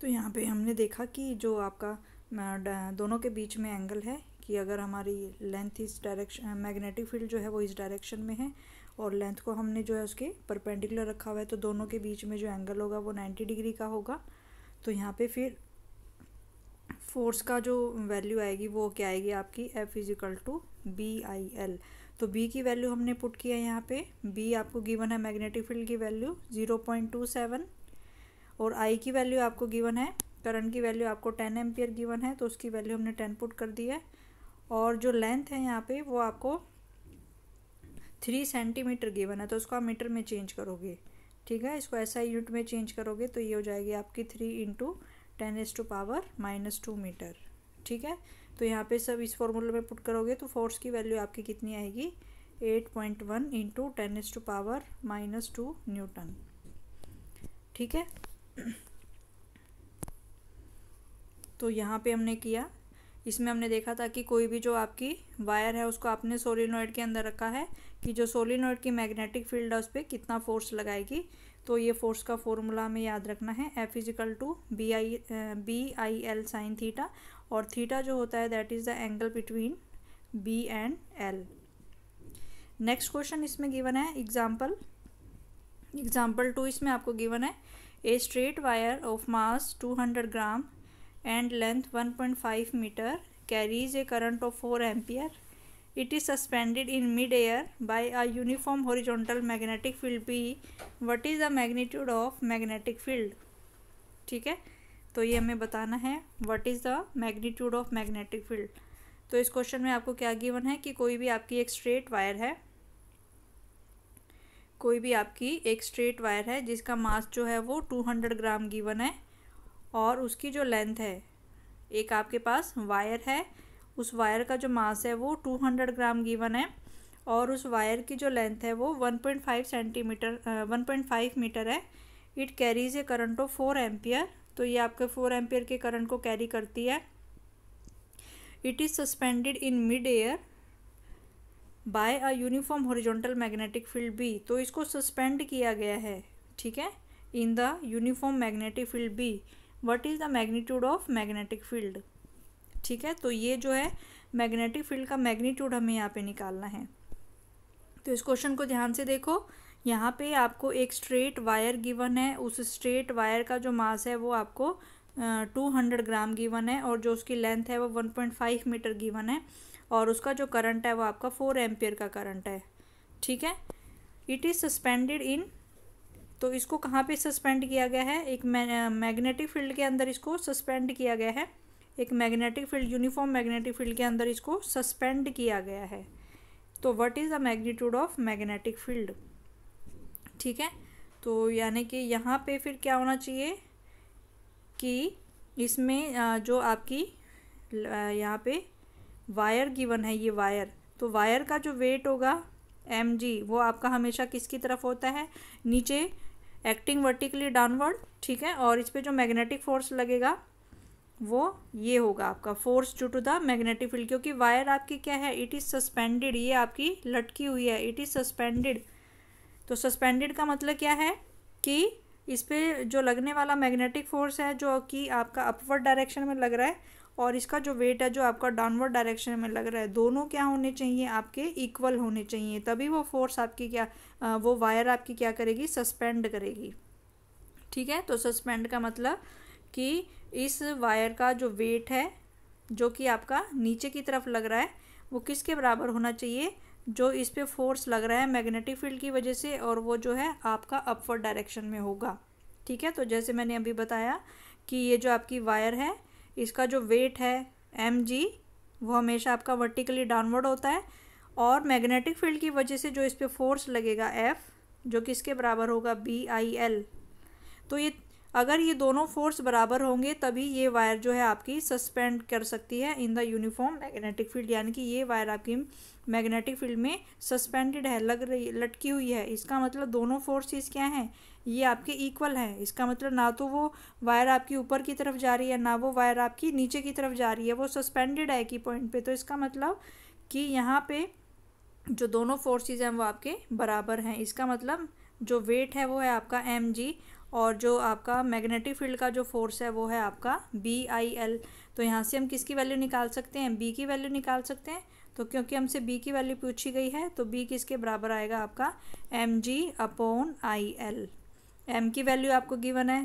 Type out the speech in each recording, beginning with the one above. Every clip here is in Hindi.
तो यहाँ पे हमने देखा कि जो आपका दोनों के बीच में एंगल है कि अगर हमारी लेंथ इस डायरेक्शन मैग्नेटिक फील्ड जो है वो इस डायरेक्शन में है और लेंथ को हमने जो है उसके परपेंडिकुलर रखा हुआ है तो दोनों के बीच में जो एंगल होगा वो नाइन्टी डिग्री का होगा तो यहाँ पे फिर फोर्स का जो वैल्यू आएगी वो क्या आएगी आपकी F is equal to B I L तो बी की वैल्यू हमने पुट किया है यहाँ पे बी आपको गिवन है मैग्नेटिक फील्ड की value zero point two seven और आई की वैल्यू आपको गिवन है करंट की वैल्यू आपको टेन एम्पियर गिवन है तो उसकी वैल्यू हमने टेन पुट कर दी है और जो लेंथ है यहाँ पे वो आपको थ्री सेंटीमीटर गिवन है तो उसको आप मीटर में चेंज करोगे ठीक है इसको ऐसा यूनिट में चेंज करोगे तो ये हो जाएगी आपकी three into ten S to power minus two metre ठीक है तो यहाँ पे सब इस फॉर्मूले में पुट करोगे तो फोर्स की वैल्यू आपकी कितनी आएगी eight point one into ten S to power minus two newton ठीक है तो यहाँ पे हमने किया इसमें हमने देखा था कि कोई भी जो आपकी वायर है उसको आपने सोलिनोइड के अंदर रखा है कि जो सोलिनोइड की मैग्नेटिक फील्ड है उस पर कितना फोर्स लगाएगी तो ये फोर्स का फॉर्मूला हमें याद रखना है F is equal to B I B I L sine theta और थीटा जो होता है that is the angle between B and L next question इसमें गिवन है एग्जाम्पल एग्जाम्पल टू इसमें आपको गिवन है A straight wire of mass 200 gram and length 1.5 meter carries a current of 4 ampere. It is suspended in mid-air by a uniform horizontal magnetic field B. What is the magnitude of magnetic field? ठीक है तो ये हमें बताना है what is the magnitude of magnetic field तो इस क्वेश्चन में आपको क्या गिवन है कि कोई भी आपकी एक स्ट्रेट वायर है कोई भी आपकी एक स्ट्रेट वायर है जिसका मास जो है वो टू हंड्रेड ग्राम गिवन है और उसकी जो लेंथ है एक आपके पास वायर है उस वायर का जो मास है वो टू हंड्रेड ग्राम गिवन है और उस वायर की जो लेंथ है वो one point five centimetre one point five metre है it carries a current of four ampere तो ये आपके फोर एम्पियर के करंट को कैरी करती है it is suspended in mid air by a uniform horizontal magnetic field B तो इसको सस्पेंड किया गया है ठीक है in the uniform magnetic field B what is the magnitude of magnetic field ठीक है तो ये जो है मैग्नेटिक फील्ड का मैग्नीट्यूड हमें यहाँ पे निकालना है तो इस क्वेश्चन को ध्यान से देखो यहाँ पे आपको एक स्ट्रेट वायर गिवन है उस स्ट्रेट वायर का जो मास है वो आपको टू हंड्रेड ग्राम गिवन है और जो उसकी लेंथ है वो one point five metre given है और उसका जो करंट है वो आपका फोर एम्पियर का करंट है ठीक है इट इज़ सस्पेंडेड इन तो इसको कहाँ पे सस्पेंड किया गया है एक मैग्नेटिक फील्ड के अंदर इसको सस्पेंड किया गया है एक magnetic field uniform magnetic field के अंदर इसको सस्पेंड किया गया है तो what is the magnitude of magnetic field ठीक है तो यानी कि यहाँ पे फिर क्या होना चाहिए कि इसमें जो आपकी यहाँ पे वायर गिवन है ये वायर तो वायर का जो वेट होगा एम जी वो आपका हमेशा किसकी तरफ होता है नीचे एक्टिंग वर्टिकली डाउनवर्ड ठीक है और इस पर जो मैग्नेटिक फोर्स लगेगा वो ये होगा आपका force due to the magnetic field क्योंकि वायर आपकी क्या है इट इज़ सस्पेंडेड ये आपकी लटकी हुई है इट इज़ सस्पेंडेड तो सस्पेंडेड का मतलब क्या है कि इस पर जो लगने वाला मैग्नेटिक फोर्स है जो कि आपका अपवर्ड डायरेक्शन में लग रहा है और इसका जो वेट है जो आपका डाउनवर्ड डायरेक्शन में लग रहा है दोनों क्या होने चाहिए आपके इक्वल होने चाहिए तभी वो फोर्स आपकी क्या वो वायर आपकी क्या करेगी सस्पेंड करेगी ठीक है तो सस्पेंड का मतलब कि इस वायर का जो वेट है जो कि आपका नीचे की तरफ लग रहा है वो किसके बराबर होना चाहिए जो इस पर फोर्स लग रहा है मैग्नेटिक फील्ड की वजह से और वो जो है आपका अपवर्ड डायरेक्शन में होगा ठीक है तो जैसे मैंने अभी बताया कि ये जो आपकी वायर है इसका जो वेट है एम जी वो हमेशा आपका वर्टिकली डाउनवर्ड होता है और मैग्नेटिक फील्ड की वजह से जो इस पर फोर्स लगेगा एफ़ जो किसके बराबर होगा बी आई एल तो ये अगर ये दोनों फोर्स बराबर होंगे तभी ये वायर जो है आपकी सस्पेंड कर सकती है in the uniform magnetic field यानी कि ये वायर आपकी मैग्नेटिक फील्ड में सस्पेंडेड है लग रही लटकी हुई है इसका मतलब दोनों फोर्सेस क्या हैं ये आपके इक्वल हैं इसका मतलब ना तो वो वायर आपकी ऊपर की तरफ जा रही है ना वो वायर आपकी नीचे की तरफ जा रही है वो सस्पेंडेड है की पॉइंट पे तो इसका मतलब कि यहाँ पे जो दोनों फोर्सेज हैं वो आपके बराबर हैं इसका मतलब जो वेट है वो है आपका एम जी और जो आपका मैग्नेटिक फील्ड का जो फोर्स है वो है आपका बी आई एल तो यहाँ से हम किसकी वैल्यू निकाल सकते हैं बी की वैल्यू निकाल सकते हैं तो क्योंकि हमसे बी की वैल्यू पूछी गई है तो बी किसके बराबर आएगा आपका M G upon I L M की वैल्यू आपको गिवन है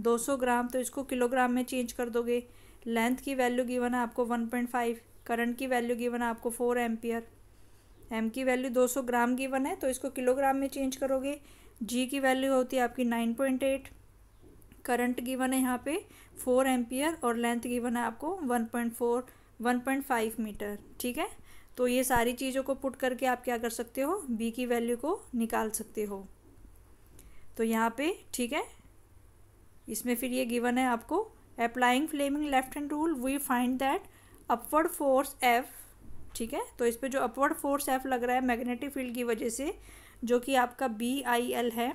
दो सौ ग्राम तो इसको किलोग्राम में चेंज कर दोगे लेंथ की वैल्यू गिवन है आपको वन पॉइंट फाइव करंट की वैल्यू गिवन है आपको फोर एम्पियर एम की वैल्यू दो सौ ग्राम गिवन है तो इसको किलोग्राम में चेंज करोगे जी की वैल्यू होती है आपकी nine point eight current given है यहाँ पे फोर एम्पियर और लेंथ गिवन है आपको one point four one point five metre ठीक है तो ये सारी चीज़ों को पुट करके आप क्या कर सकते हो बी की वैल्यू को निकाल सकते हो तो यहाँ पे ठीक है इसमें फिर ये गिवन है आपको applying Fleming left hand rule we find that upward force F ठीक है तो इस पर जो अपवर्ड फोर्स एफ लग रहा है मैग्नेटिक फील्ड की वजह से जो कि आपका बी आई एल है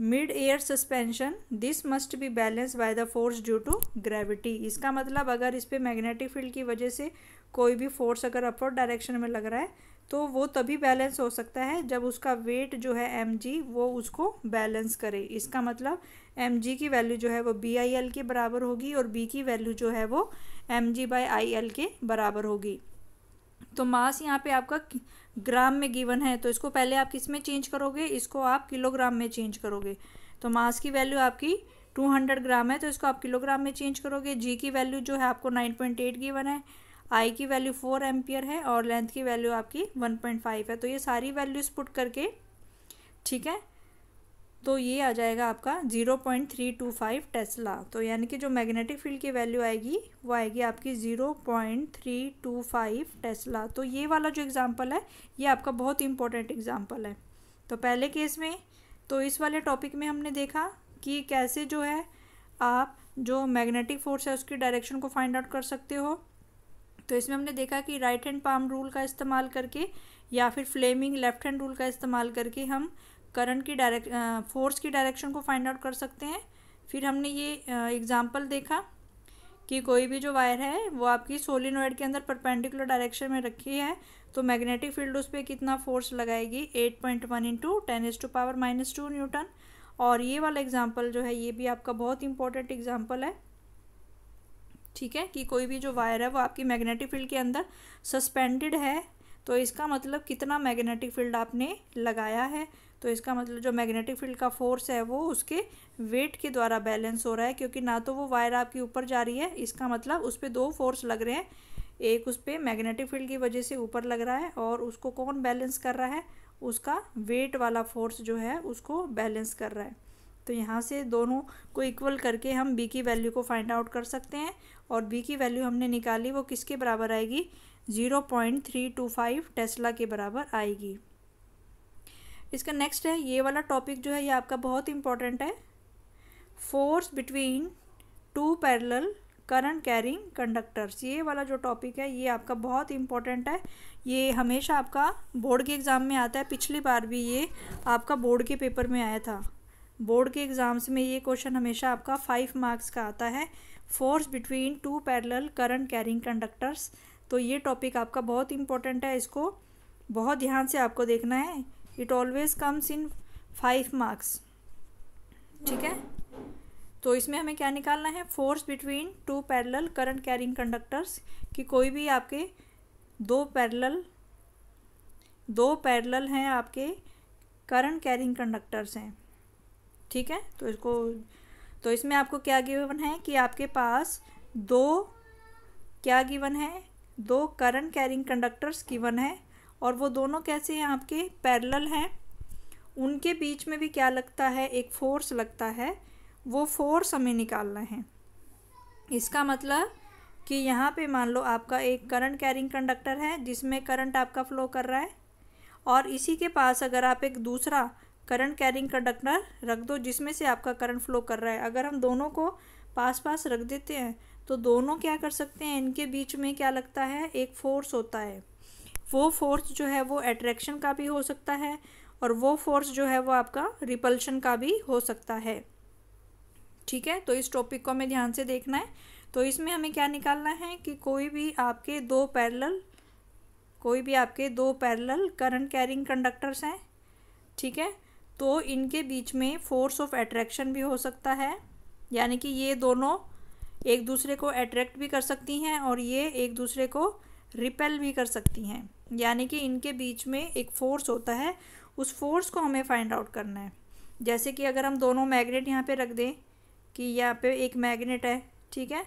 mid air suspension this must be balance by the force due to gravity इसका मतलब अगर इस पर मैग्नेटिक फील्ड की वजह से कोई भी फोर्स अगर अपवर्ड डायरेक्शन में लग रहा है तो वो तभी बैलेंस हो सकता है जब उसका वेट जो है एम जी वो उसको बैलेंस करे इसका मतलब एम जी की वैल्यू जो है वो बी आई एल के बराबर होगी और बी की वैल्यू जो है वो M G by I L के बराबर होगी तो मास यहाँ पे आपका ग्राम में गिवन है तो इसको पहले आप किस में चेंज करोगे इसको आप किलोग्राम में चेंज करोगे तो मास की वैल्यू आपकी टू हंड्रेड ग्राम है तो इसको आप किलोग्राम में चेंज करोगे जी की वैल्यू जो है आपको नाइन पॉइंट एट गिवन है आई की वैल्यू फोर एम्पियर है और लेंथ की वैल्यू आपकी वन पॉइंट फाइव है तो ये सारी वैल्यूज़ पुट करके ठीक है तो ये आ जाएगा आपका zero point three two five tesla तो यानी कि जो मैग्नेटिक फील्ड की वैल्यू आएगी वो आएगी आपकी zero point three two five tesla तो ये वाला जो एग्ज़ाम्पल है ये आपका बहुत इंपॉर्टेंट एग्ज़ाम्पल है तो पहले केस में तो इस वाले टॉपिक में हमने देखा कि कैसे जो है आप जो मैग्नेटिक फोर्स है उसकी डायरेक्शन को फाइंड आउट कर सकते हो तो इसमें हमने देखा कि राइट हैंड पाम रूल का इस्तेमाल करके या फिर फ्लेमिंग लेफ्ट हैंड रूल का इस्तेमाल करके हम करंट की डायरेक्ट फोर्स की डायरेक्शन को फाइंड आउट कर सकते हैं फिर हमने ये एग्ज़ाम्पल देखा कि कोई भी जो वायर है वो आपकी सोलिनोइड के अंदर परपेंडिकुलर डायरेक्शन में रखी है तो मैग्नेटिक फील्ड उस पर कितना फोर्स लगाएगी eight point one into ten S to power minus two newton और ये वाला एग्जाम्पल जो है ये भी आपका बहुत इंपॉर्टेंट एग्जाम्पल है ठीक है कि कोई भी जो वायर है वो आपकी मैग्नेटिक फील्ड के अंदर सस्पेंडेड है तो इसका मतलब कितना मैग्नेटिक फील्ड आपने लगाया है तो इसका मतलब जो मैग्नेटिक फील्ड का फोर्स है वो उसके वेट के द्वारा बैलेंस हो रहा है क्योंकि ना तो वो वायर आपके ऊपर जा रही है इसका मतलब उस पर दो फोर्स लग रहे हैं एक उस पर मैग्नेटिक फील्ड की वजह से ऊपर लग रहा है और उसको कौन बैलेंस कर रहा है उसका वेट वाला फोर्स जो है उसको बैलेंस कर रहा है तो यहाँ से दोनों को इक्वल करके हम बी की वैल्यू को फाइंड आउट कर सकते हैं और बी की वैल्यू हमने निकाली वो किसके बराबर आएगी zero point three two five tesla के बराबर आएगी इसका नेक्स्ट है ये वाला टॉपिक जो है ये आपका बहुत इंपॉर्टेंट है force between two parallel current carrying conductors ये वाला जो टॉपिक है ये आपका बहुत इंपॉर्टेंट है ये हमेशा आपका बोर्ड के एग्ज़ाम में आता है पिछली बार भी ये आपका बोर्ड के पेपर में आया था बोर्ड के एग्ज़ाम्स में ये क्वेश्चन हमेशा आपका फाइव मार्क्स का आता है force between two parallel current carrying conductors तो ये टॉपिक आपका बहुत इंपॉर्टेंट है इसको बहुत ध्यान से आपको देखना है it always comes in five marks ठीक है तो इसमें हमें क्या निकालना है force between two parallel current carrying conductors कि कोई भी आपके दो पैरेलल दो पैरेलल हैं आपके करंट कैरिंग कंडक्टर्स हैं ठीक है तो इसको तो इसमें आपको क्या गिवन है कि आपके पास दो क्या गिवन है दो करंट कैरिंग कंडक्टर्स गिवन है और वो दोनों कैसे हैं आपके पैरेलल हैं उनके बीच में भी क्या लगता है एक फोर्स लगता है वो फोर्स हमें निकालना है इसका मतलब कि यहाँ पे मान लो आपका एक करंट कैरिंग कंडक्टर है जिसमें करंट आपका फ्लो कर रहा है और इसी के पास अगर आप एक दूसरा करंट कैरिंग कंडक्टर रख दो जिसमें से आपका करंट फ्लो कर रहा है अगर हम दोनों को पास पास रख देते हैं तो दोनों क्या कर सकते हैं इनके बीच में क्या लगता है एक फोर्स होता है वो फोर्स जो है वो एट्रैक्शन का भी हो सकता है और वो फोर्स जो है वो आपका रिपल्शन का भी हो सकता है ठीक है तो इस टॉपिक को हमें ध्यान से देखना है तो इसमें हमें क्या निकालना है कि कोई भी आपके दो पैरेलल कोई भी आपके दो पैरेलल करंट कैरिंग कंडक्टर्स हैं ठीक है तो इनके बीच में फोर्स ऑफ एट्रैक्शन भी हो सकता है यानी कि ये दोनों एक दूसरे को अट्रैक्ट भी कर सकती हैं और ये एक दूसरे को रिपेल भी कर सकती हैं यानी कि इनके बीच में एक फ़ोर्स होता है उस फोर्स को हमें फाइंड आउट करना है जैसे कि अगर हम दोनों मैग्नेट यहाँ पे रख दें कि यहाँ पे एक मैग्नेट है ठीक है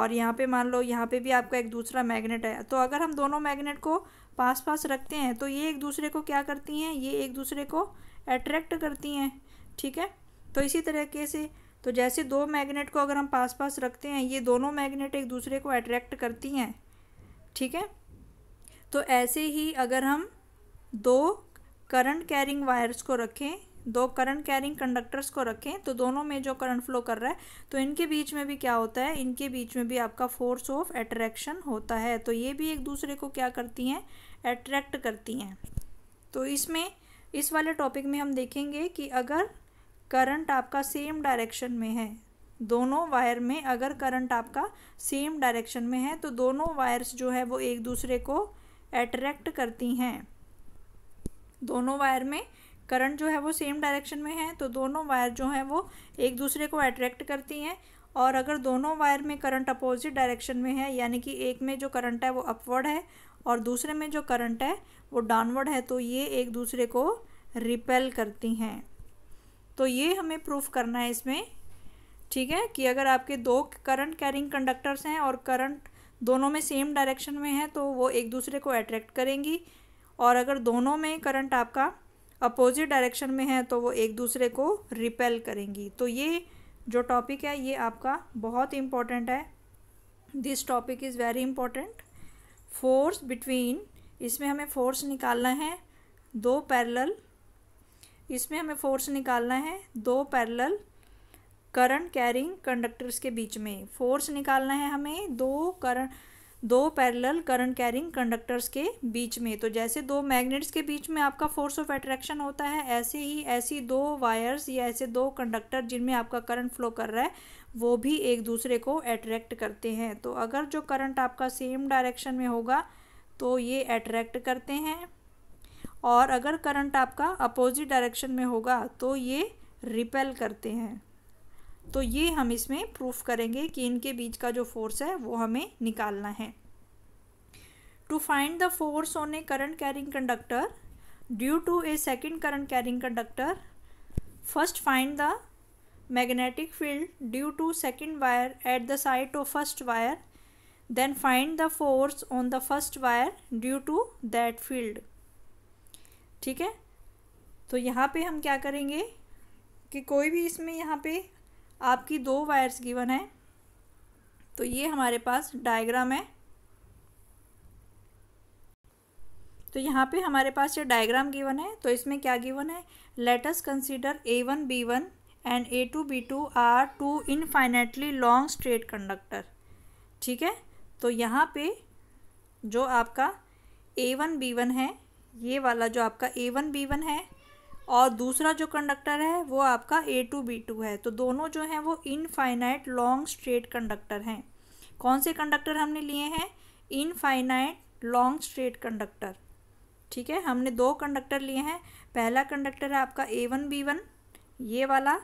और यहाँ पे मान लो यहाँ पे भी आपका एक दूसरा मैग्नेट है तो अगर हम दोनों मैग्नेट को पास पास रखते हैं तो ये एक दूसरे को क्या करती हैं ये एक दूसरे को अट्रैक्ट करती हैं ठीक है तो इसी तरीके से तो जैसे दो मैग्नेट को अगर हम पास पास रखते हैं ये दोनों मैग्नेट एक दूसरे को अट्रैक्ट करती हैं ठीक है तो ऐसे ही अगर हम दो करंट कैरिंग वायर्स को रखें दो करंट कैरिंग कंडक्टर्स को रखें तो दोनों में जो करंट फ्लो कर रहा है तो इनके बीच में भी क्या होता है इनके बीच में भी आपका फोर्स ऑफ एट्रैक्शन होता है तो ये भी एक दूसरे को क्या करती हैं एट्रैक्ट करती हैं तो इसमें इस वाले टॉपिक में हम देखेंगे कि अगर करंट आपका सेम डायरेक्शन में है दोनों वायर में अगर करंट आपका सेम डायरेक्शन में है तो दोनों वायर्स जो है वो एक दूसरे को अट्रैक्ट करती हैं दोनों वायर में करंट जो है वो सेम डायरेक्शन में है तो दोनों वायर जो हैं वो एक दूसरे को अट्रैक्ट करती हैं और अगर दोनों वायर में करंट अपोजिट डायरेक्शन में है यानी कि एक में जो करंट है वो अपवर्ड है और दूसरे में जो करंट है वो डाउनवर्ड है तो ये एक दूसरे को रिपेल करती हैं तो ये हमें प्रूफ करना है इसमें ठीक है कि अगर आपके दो करंट कैरिंग कंडक्टर्स हैं और करंट दोनों में तो सेम डायरेक्शन में है तो वो एक दूसरे को अट्रैक्ट करेंगी और अगर दोनों में करंट आपका अपोजिट डायरेक्शन में है तो वो एक दूसरे को रिपेल करेंगी तो ये जो टॉपिक है ये आपका बहुत इम्पॉर्टेंट है this topic is very important force between इसमें हमें फोर्स निकालना है दो पैरेलल इसमें हमें फोर्स निकालना है दो पैरेलल करंट कैरिंग कंडक्टर्स के बीच में फोर्स निकालना है हमें दो करंट दो पैरेलल करंट कैरिंग कंडक्टर्स के बीच में तो जैसे दो मैग्नेट्स के बीच में आपका फोर्स ऑफ अट्रैक्शन होता है ऐसे ही ऐसी दो वायर्स या ऐसे दो कंडक्टर जिनमें आपका करंट फ्लो कर रहा है वो भी एक दूसरे को अट्रैक्ट करते हैं तो अगर जो करंट आपका सेम डायरेक्शन में होगा तो ये अट्रैक्ट करते हैं और अगर करंट आपका अपोजिट डायरेक्शन में होगा तो ये रिपेल करते हैं तो ये हम इसमें प्रूफ करेंगे कि इनके बीच का जो फोर्स है वो हमें निकालना है to find the force on a current carrying conductor due to a second current carrying conductor first find the magnetic field due to second wire at the site of first wire then find the force on the first wire due to that field ठीक है तो यहाँ पे हम क्या करेंगे कि कोई भी इसमें यहाँ पे आपकी दो वायर्स गिवन है तो ये हमारे पास डायग्राम है तो यहाँ पे हमारे पास ये डायग्राम गिवन है तो इसमें क्या गिवन है let's consider A one B one and A two B two are two infinitely long straight conductor ठीक है तो यहाँ पे जो आपका ए वन बी वन है ये वाला जो आपका ए वन बी वन है और दूसरा जो कंडक्टर है वो आपका ए टू बी टू है तो दोनों जो हैं वो इनफाइनाइट लॉन्ग स्ट्रेट कंडक्टर हैं कौन से कंडक्टर हमने लिए हैं इनफाइनाइट लॉन्ग स्ट्रेट कंडक्टर ठीक है हमने दो कंडक्टर लिए हैं पहला कंडक्टर है आपका ए वन बी वन ये वाला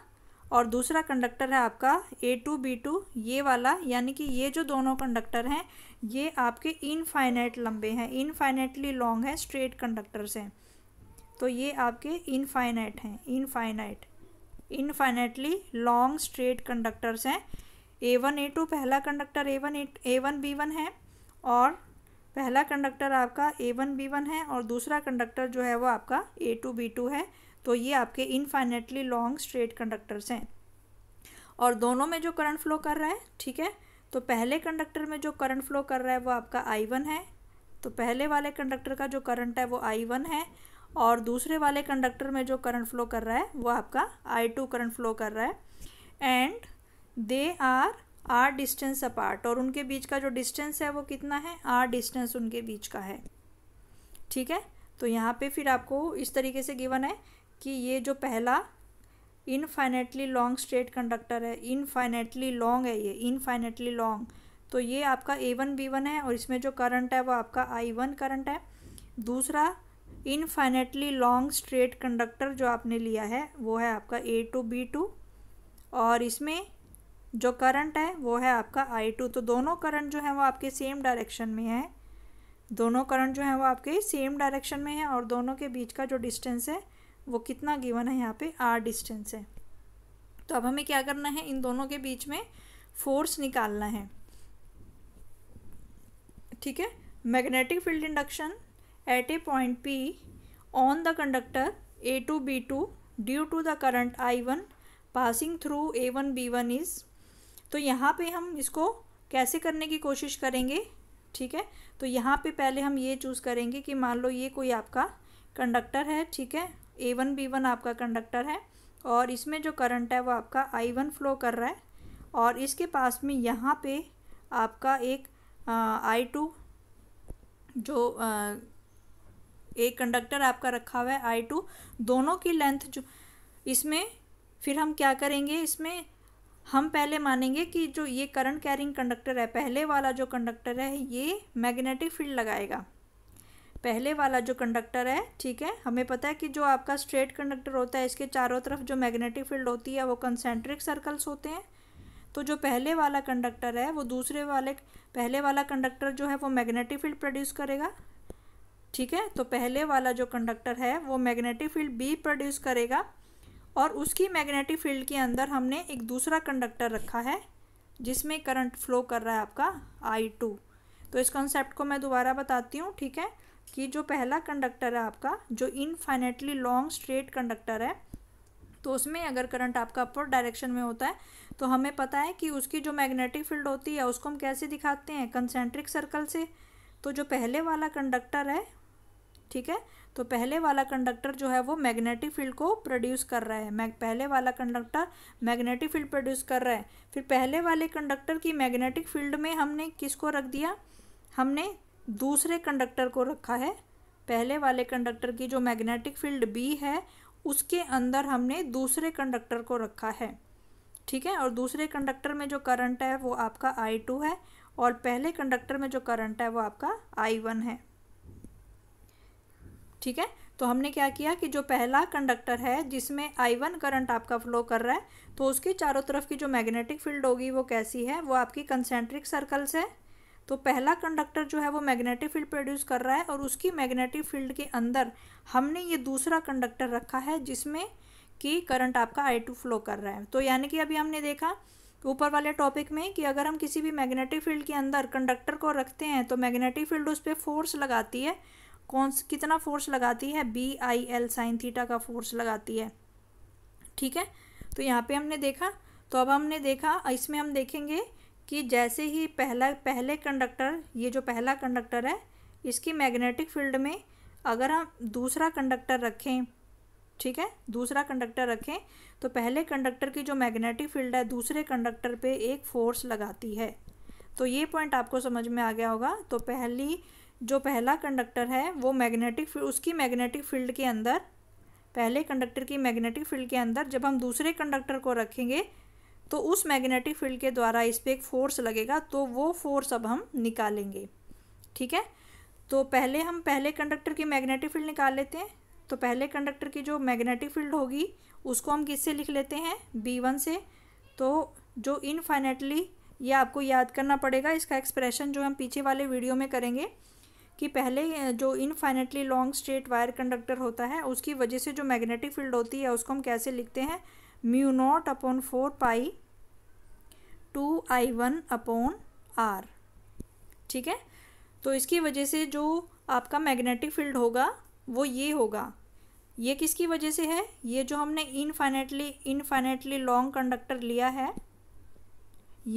और दूसरा कंडक्टर है आपका ए टू बी टू ये वाला यानी कि ये जो दोनों कंडक्टर हैं ये आपके इनफाइनाइट लंबे हैं इनफाइनाइटली लॉन्ग हैं स्ट्रेट कंडक्टर्स हैं तो ये आपके इनफाइनाइट हैं infinite infinitely long straight conductors हैं ए वन ए टू पहला conductor A one A one B one है और पहला कंडक्टर आपका ए वन बी वन है और दूसरा कंडक्टर जो है वो आपका ए टू बी टू है तो ये आपके इनफाइनाइटली लॉन्ग स्ट्रेट कंडक्टर्स हैं और दोनों में जो करंट फ्लो कर रहा है ठीक है तो पहले कंडक्टर में जो करंट फ्लो कर रहा है वो आपका आई वन है तो पहले वाले कंडक्टर का जो करंट है वो आई वन है और दूसरे वाले कंडक्टर में जो करंट फ्लो कर रहा है वो आपका आई टू करंट फ्लो कर रहा है and they are R distance apart और उनके बीच का जो डिस्टेंस है वो कितना है आर डिस्टेंस उनके बीच का है ठीक है तो यहाँ पे फिर आपको इस तरीके से गिवन है कि ये जो पहला इनफाइनेटली लॉन्ग स्ट्रेट कंडक्टर है इनफाइनेटली लॉन्ग है ये इनफाइनेटली लॉन्ग तो ये आपका ए वन बी वन है और इसमें जो करंट है वो आपका आई वन करंट है दूसरा इनफाइनेटली लॉन्ग स्ट्रेट कंडक्टर जो आपने लिया है वो है आपका ए टू बी टू और इसमें जो करंट है वो है आपका आई टू तो दोनों करंट जो है वो आपके सेम डायरेक्शन में है दोनों करंट जो है वो आपके सेम डायरेक्शन में है और दोनों के बीच का जो डिस्टेंस है वो कितना गिवन है यहाँ पे आर डिस्टेंस है तो अब हमें क्या करना है इन दोनों के बीच में फोर्स निकालना है ठीक है magnetic field induction at a point P on the conductor A2 B2 due to the current I1 passing through A1 B1 is तो यहाँ पे हम इसको कैसे करने की कोशिश करेंगे ठीक है तो यहाँ पे पहले हम ये चूज़ करेंगे कि मान लो ये कोई आपका कंडक्टर है ठीक है ए वन बी वन आपका कंडक्टर है और इसमें जो करंट है वो आपका आई वन फ्लो कर रहा है और इसके पास में यहाँ पे आपका एक आई टू जो आ, एक कंडक्टर आपका रखा हुआ है आई टू दोनों की लेंथ जो इसमें फिर हम क्या करेंगे इसमें हम पहले मानेंगे कि जो ये करंट कैरिंग कंडक्टर है पहले वाला जो कंडक्टर है ये मैग्नेटिक फील्ड लगाएगा पहले वाला जो कंडक्टर है ठीक है हमें पता है कि जो आपका स्ट्रेट कंडक्टर होता है इसके चारों तरफ जो मैग्नेटिक फील्ड होती है वो कंसेंट्रिक सर्कल्स होते हैं तो जो पहले वाला कंडक्टर है वो दूसरे वाले पहले वाला कंडक्टर जो है वो मैग्नेटिक फील्ड प्रोड्यूस करेगा ठीक है तो पहले वाला जो कंडक्टर है वो मैग्नेटिक फील्ड बी प्रोड्यूस करेगा और उसकी मैग्नेटिक फील्ड के अंदर हमने एक दूसरा कंडक्टर रखा है जिसमें करंट फ्लो कर रहा है आपका आई टू तो इस कॉन्सेप्ट को मैं दोबारा बताती हूँ ठीक है कि जो पहला कंडक्टर है आपका जो इनफाइनेटली लॉन्ग स्ट्रेट कंडक्टर है तो उसमें अगर करंट आपका अपर डायरेक्शन में होता है तो हमें पता है कि उसकी जो मैग्नेटिक फील्ड होती है उसको हम कैसे दिखाते हैं कंसेंट्रिक सर्कल से तो जो पहले वाला कंडक्टर है ठीक है तो पहले वाला कंडक्टर जो है वो मैग्नेटिक फील्ड को प्रोड्यूस कर रहा है मैग पहले वाला कंडक्टर मैग्नेटिक फील्ड प्रोड्यूस कर रहा है फिर पहले वाले कंडक्टर की मैग्नेटिक फील्ड में हमने किसको रख दिया हमने दूसरे कंडक्टर को रखा है पहले वाले कंडक्टर की जो मैग्नेटिक फील्ड बी है उसके अंदर हमने दूसरे कंडक्टर को रखा है ठीक है और दूसरे कंडक्टर में जो करंट है वो आपका आई टू है और पहले कंडक्टर में जो करंट है वो आपका आई वन है ठीक है तो हमने क्या किया कि जो पहला कंडक्टर है जिसमें आई वन करंट आपका फ्लो कर रहा है तो उसके चारों तरफ की जो मैग्नेटिक फील्ड होगी वो कैसी है वो आपकी कंसेंट्रिक सर्कल्स है तो पहला कंडक्टर जो है वो मैग्नेटिक फील्ड प्रोड्यूस कर रहा है और उसकी मैग्नेटिक फील्ड के अंदर हमने ये दूसरा कंडक्टर रखा है जिसमें कि करंट आपका आई टू फ्लो कर रहा है तो यानी कि अभी हमने देखा ऊपर वाले टॉपिक में कि अगर हम किसी भी मैग्नेटिक फील्ड के अंदर कंडक्टर को रखते हैं तो मैग्नेटिक फील्ड उस पर फोर्स लगाती है कौन कितना फोर्स लगाती है B I L sine theta का फोर्स लगाती है ठीक है तो यहाँ पे हमने देखा तो अब हमने देखा इसमें हम देखेंगे कि जैसे ही पहला पहले कंडक्टर ये जो पहला कंडक्टर है इसकी मैग्नेटिक फील्ड में अगर हम दूसरा कंडक्टर रखें ठीक है दूसरा कंडक्टर रखें तो पहले कंडक्टर की जो मैग्नेटिक फील्ड है दूसरे कंडक्टर पे एक फोर्स लगाती है तो ये पॉइंट आपको समझ में आ गया होगा तो पहली जो पहला कंडक्टर है वो मैग्नेटिक उसकी मैग्नेटिक फील्ड के अंदर पहले कंडक्टर की मैग्नेटिक फील्ड के अंदर जब हम दूसरे कंडक्टर को रखेंगे तो उस मैग्नेटिक फील्ड के द्वारा इस पर एक फोर्स लगेगा तो वो फोर्स अब हम निकालेंगे ठीक है तो पहले हम पहले कंडक्टर की मैग्नेटिक फील्ड निकाल लेते हैं तो पहले कंडक्टर की जो मैग्नेटिक फील्ड होगी उसको हम किससे लिख लेते हैं बी वन से तो जो इनफाइनेटली ये या आपको याद करना पड़ेगा इसका एक्सप्रेशन जो हम पीछे वाले वीडियो में करेंगे कि पहले जो infinitely long straight wire conductor होता है उसकी वजह से जो मैग्नेटिक फील्ड होती है उसको हम कैसे लिखते हैं mu naught upon four pi two I one upon R ठीक है तो इसकी वजह से जो आपका मैग्नेटिक फील्ड होगा वो ये होगा ये किसकी वजह से है ये जो हमने इनफाइनेटली इनफाइनेटली लॉन्ग कंडक्टर लिया है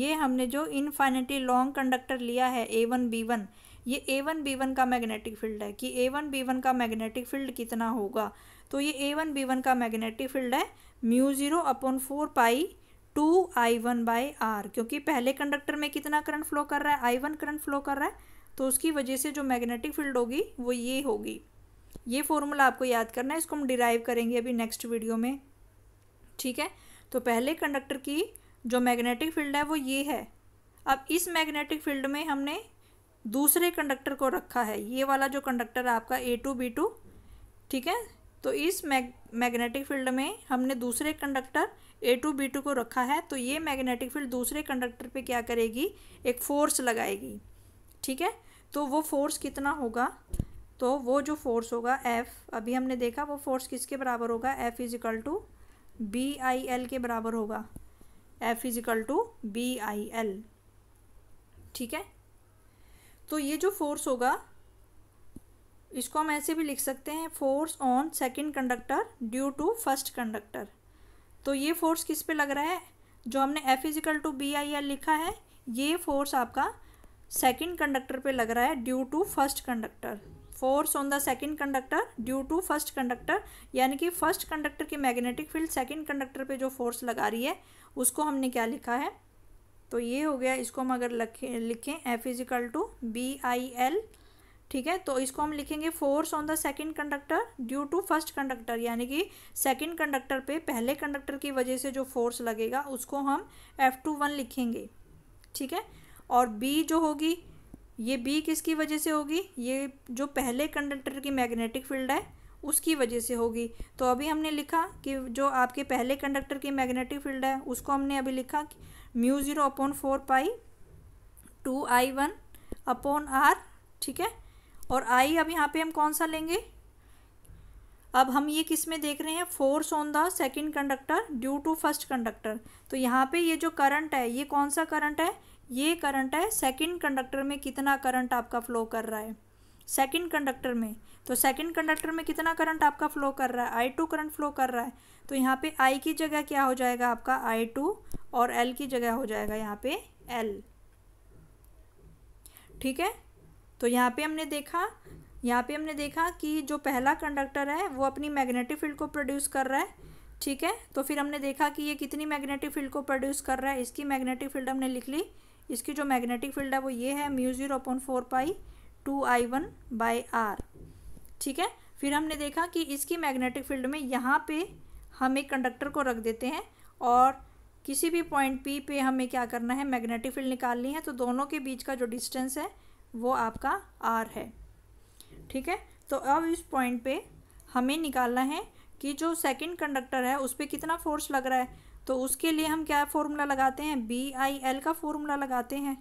ये हमने जो इनफाइनेटली लॉन्ग कंडक्टर लिया है ए वन बी वन ये ए वन बी वन का मैग्नेटिक फील्ड है कि ए वन बी वन का मैग्नेटिक फील्ड कितना होगा तो ये ए वन बी वन का मैग्नेटिक फील्ड है mu zero upon four pi two I one by R क्योंकि पहले कंडक्टर में कितना करंट फ्लो कर रहा है आई वन करंट फ्लो कर रहा है तो उसकी वजह से जो मैग्नेटिक फील्ड होगी वो ये होगी ये फॉर्मूला आपको याद करना है इसको हम डिराइव करेंगे अभी नेक्स्ट वीडियो में ठीक है तो पहले कंडक्टर की जो मैग्नेटिक फील्ड है वो ये है अब इस मैग्नेटिक फील्ड में हमने दूसरे कंडक्टर को रखा है ये वाला जो कंडक्टर है आपका ए टू बी टू ठीक है तो इस मैग मैग्नेटिक फील्ड में हमने दूसरे conductor A two B two को रखा है तो ये मैग्नेटिक फील्ड दूसरे कंडक्टर पे क्या करेगी एक फोर्स लगाएगी ठीक है तो वो फोर्स कितना होगा तो वो जो फोर्स होगा एफ़ अभी हमने देखा वो फोर्स किसके बराबर होगा F is equal to B I L के बराबर होगा F is equal to B I L ठीक है तो ये जो फोर्स होगा इसको हम ऐसे भी लिख सकते हैं force on second conductor due to first conductor तो ये फोर्स किस पे लग रहा है जो हमने F is equal to B I L लिखा है ये फोर्स आपका सेकंड कंडक्टर पे लग रहा है due to first conductor force on the second conductor due to first conductor यानी कि फर्स्ट कंडक्टर की मैग्नेटिक फील्ड सेकंड कंडक्टर पे जो फोर्स लगा रही है उसको हमने क्या लिखा है तो ये हो गया इसको हम अगर लिखें F is equal to B I L ठीक है तो इसको हम लिखेंगे force on the second conductor due to first conductor यानी कि सेकंड कंडक्टर पे पहले कंडक्टर की वजह से जो फोर्स लगेगा उसको हम एफ टू वन लिखेंगे ठीक है और बी जो होगी ये बी किसकी वजह से होगी ये जो पहले कंडक्टर की मैग्नेटिक फील्ड है उसकी वजह से होगी तो अभी हमने लिखा कि जो आपके पहले कंडक्टर की मैग्नेटिक फील्ड है उसको हमने अभी लिखा mu zero upon four pi two I one upon R ठीक है और आई अब यहाँ पे हम कौन सा लेंगे अब हम ये किस में देख रहे हैं force on the second conductor due to first conductor तो यहाँ पे ये जो करंट है ये कौन सा करंट है ये करंट है सेकंड कंडक्टर में कितना करंट आपका फ्लो कर रहा है सेकंड कंडक्टर में तो सेकंड कंडक्टर में कितना करंट आपका फ्लो कर रहा है आई टू करंट फ्लो कर रहा है तो यहाँ पे आई की जगह क्या हो जाएगा आपका आई टू और एल की जगह हो जाएगा यहाँ पे एल ठीक है तो यहाँ पे हमने देखा यहाँ पे हमने देखा कि जो पहला कंडक्टर है वो अपनी मैग्नेटिक फील्ड को प्रोड्यूस कर रहा है ठीक है तो फिर हमने देखा कि ये कितनी मैग्नेटिक फील्ड को प्रोड्यूस कर रहा है इसकी मैग्नेटिक फील्ड हमने लिख ली इसकी जो मैग्नेटिक फील्ड है वो ये है mu zero point four pi two I one by R ठीक है फिर हमने देखा कि इसकी मैग्नेटिक फील्ड में यहाँ पे हम एक कंडक्टर को रख देते हैं और किसी भी पॉइंट पी पे हमें क्या करना है मैग्नेटिक फील्ड निकालनी है तो दोनों के बीच का जो डिस्टेंस है वो आपका आर है ठीक है तो अब इस पॉइंट पे हमें निकालना है कि जो सेकंड कंडक्टर है उस पर कितना फोर्स लग रहा है तो उसके लिए हम क्या फॉर्मूला लगाते हैं बी आई एल का फॉर्मूला लगाते हैं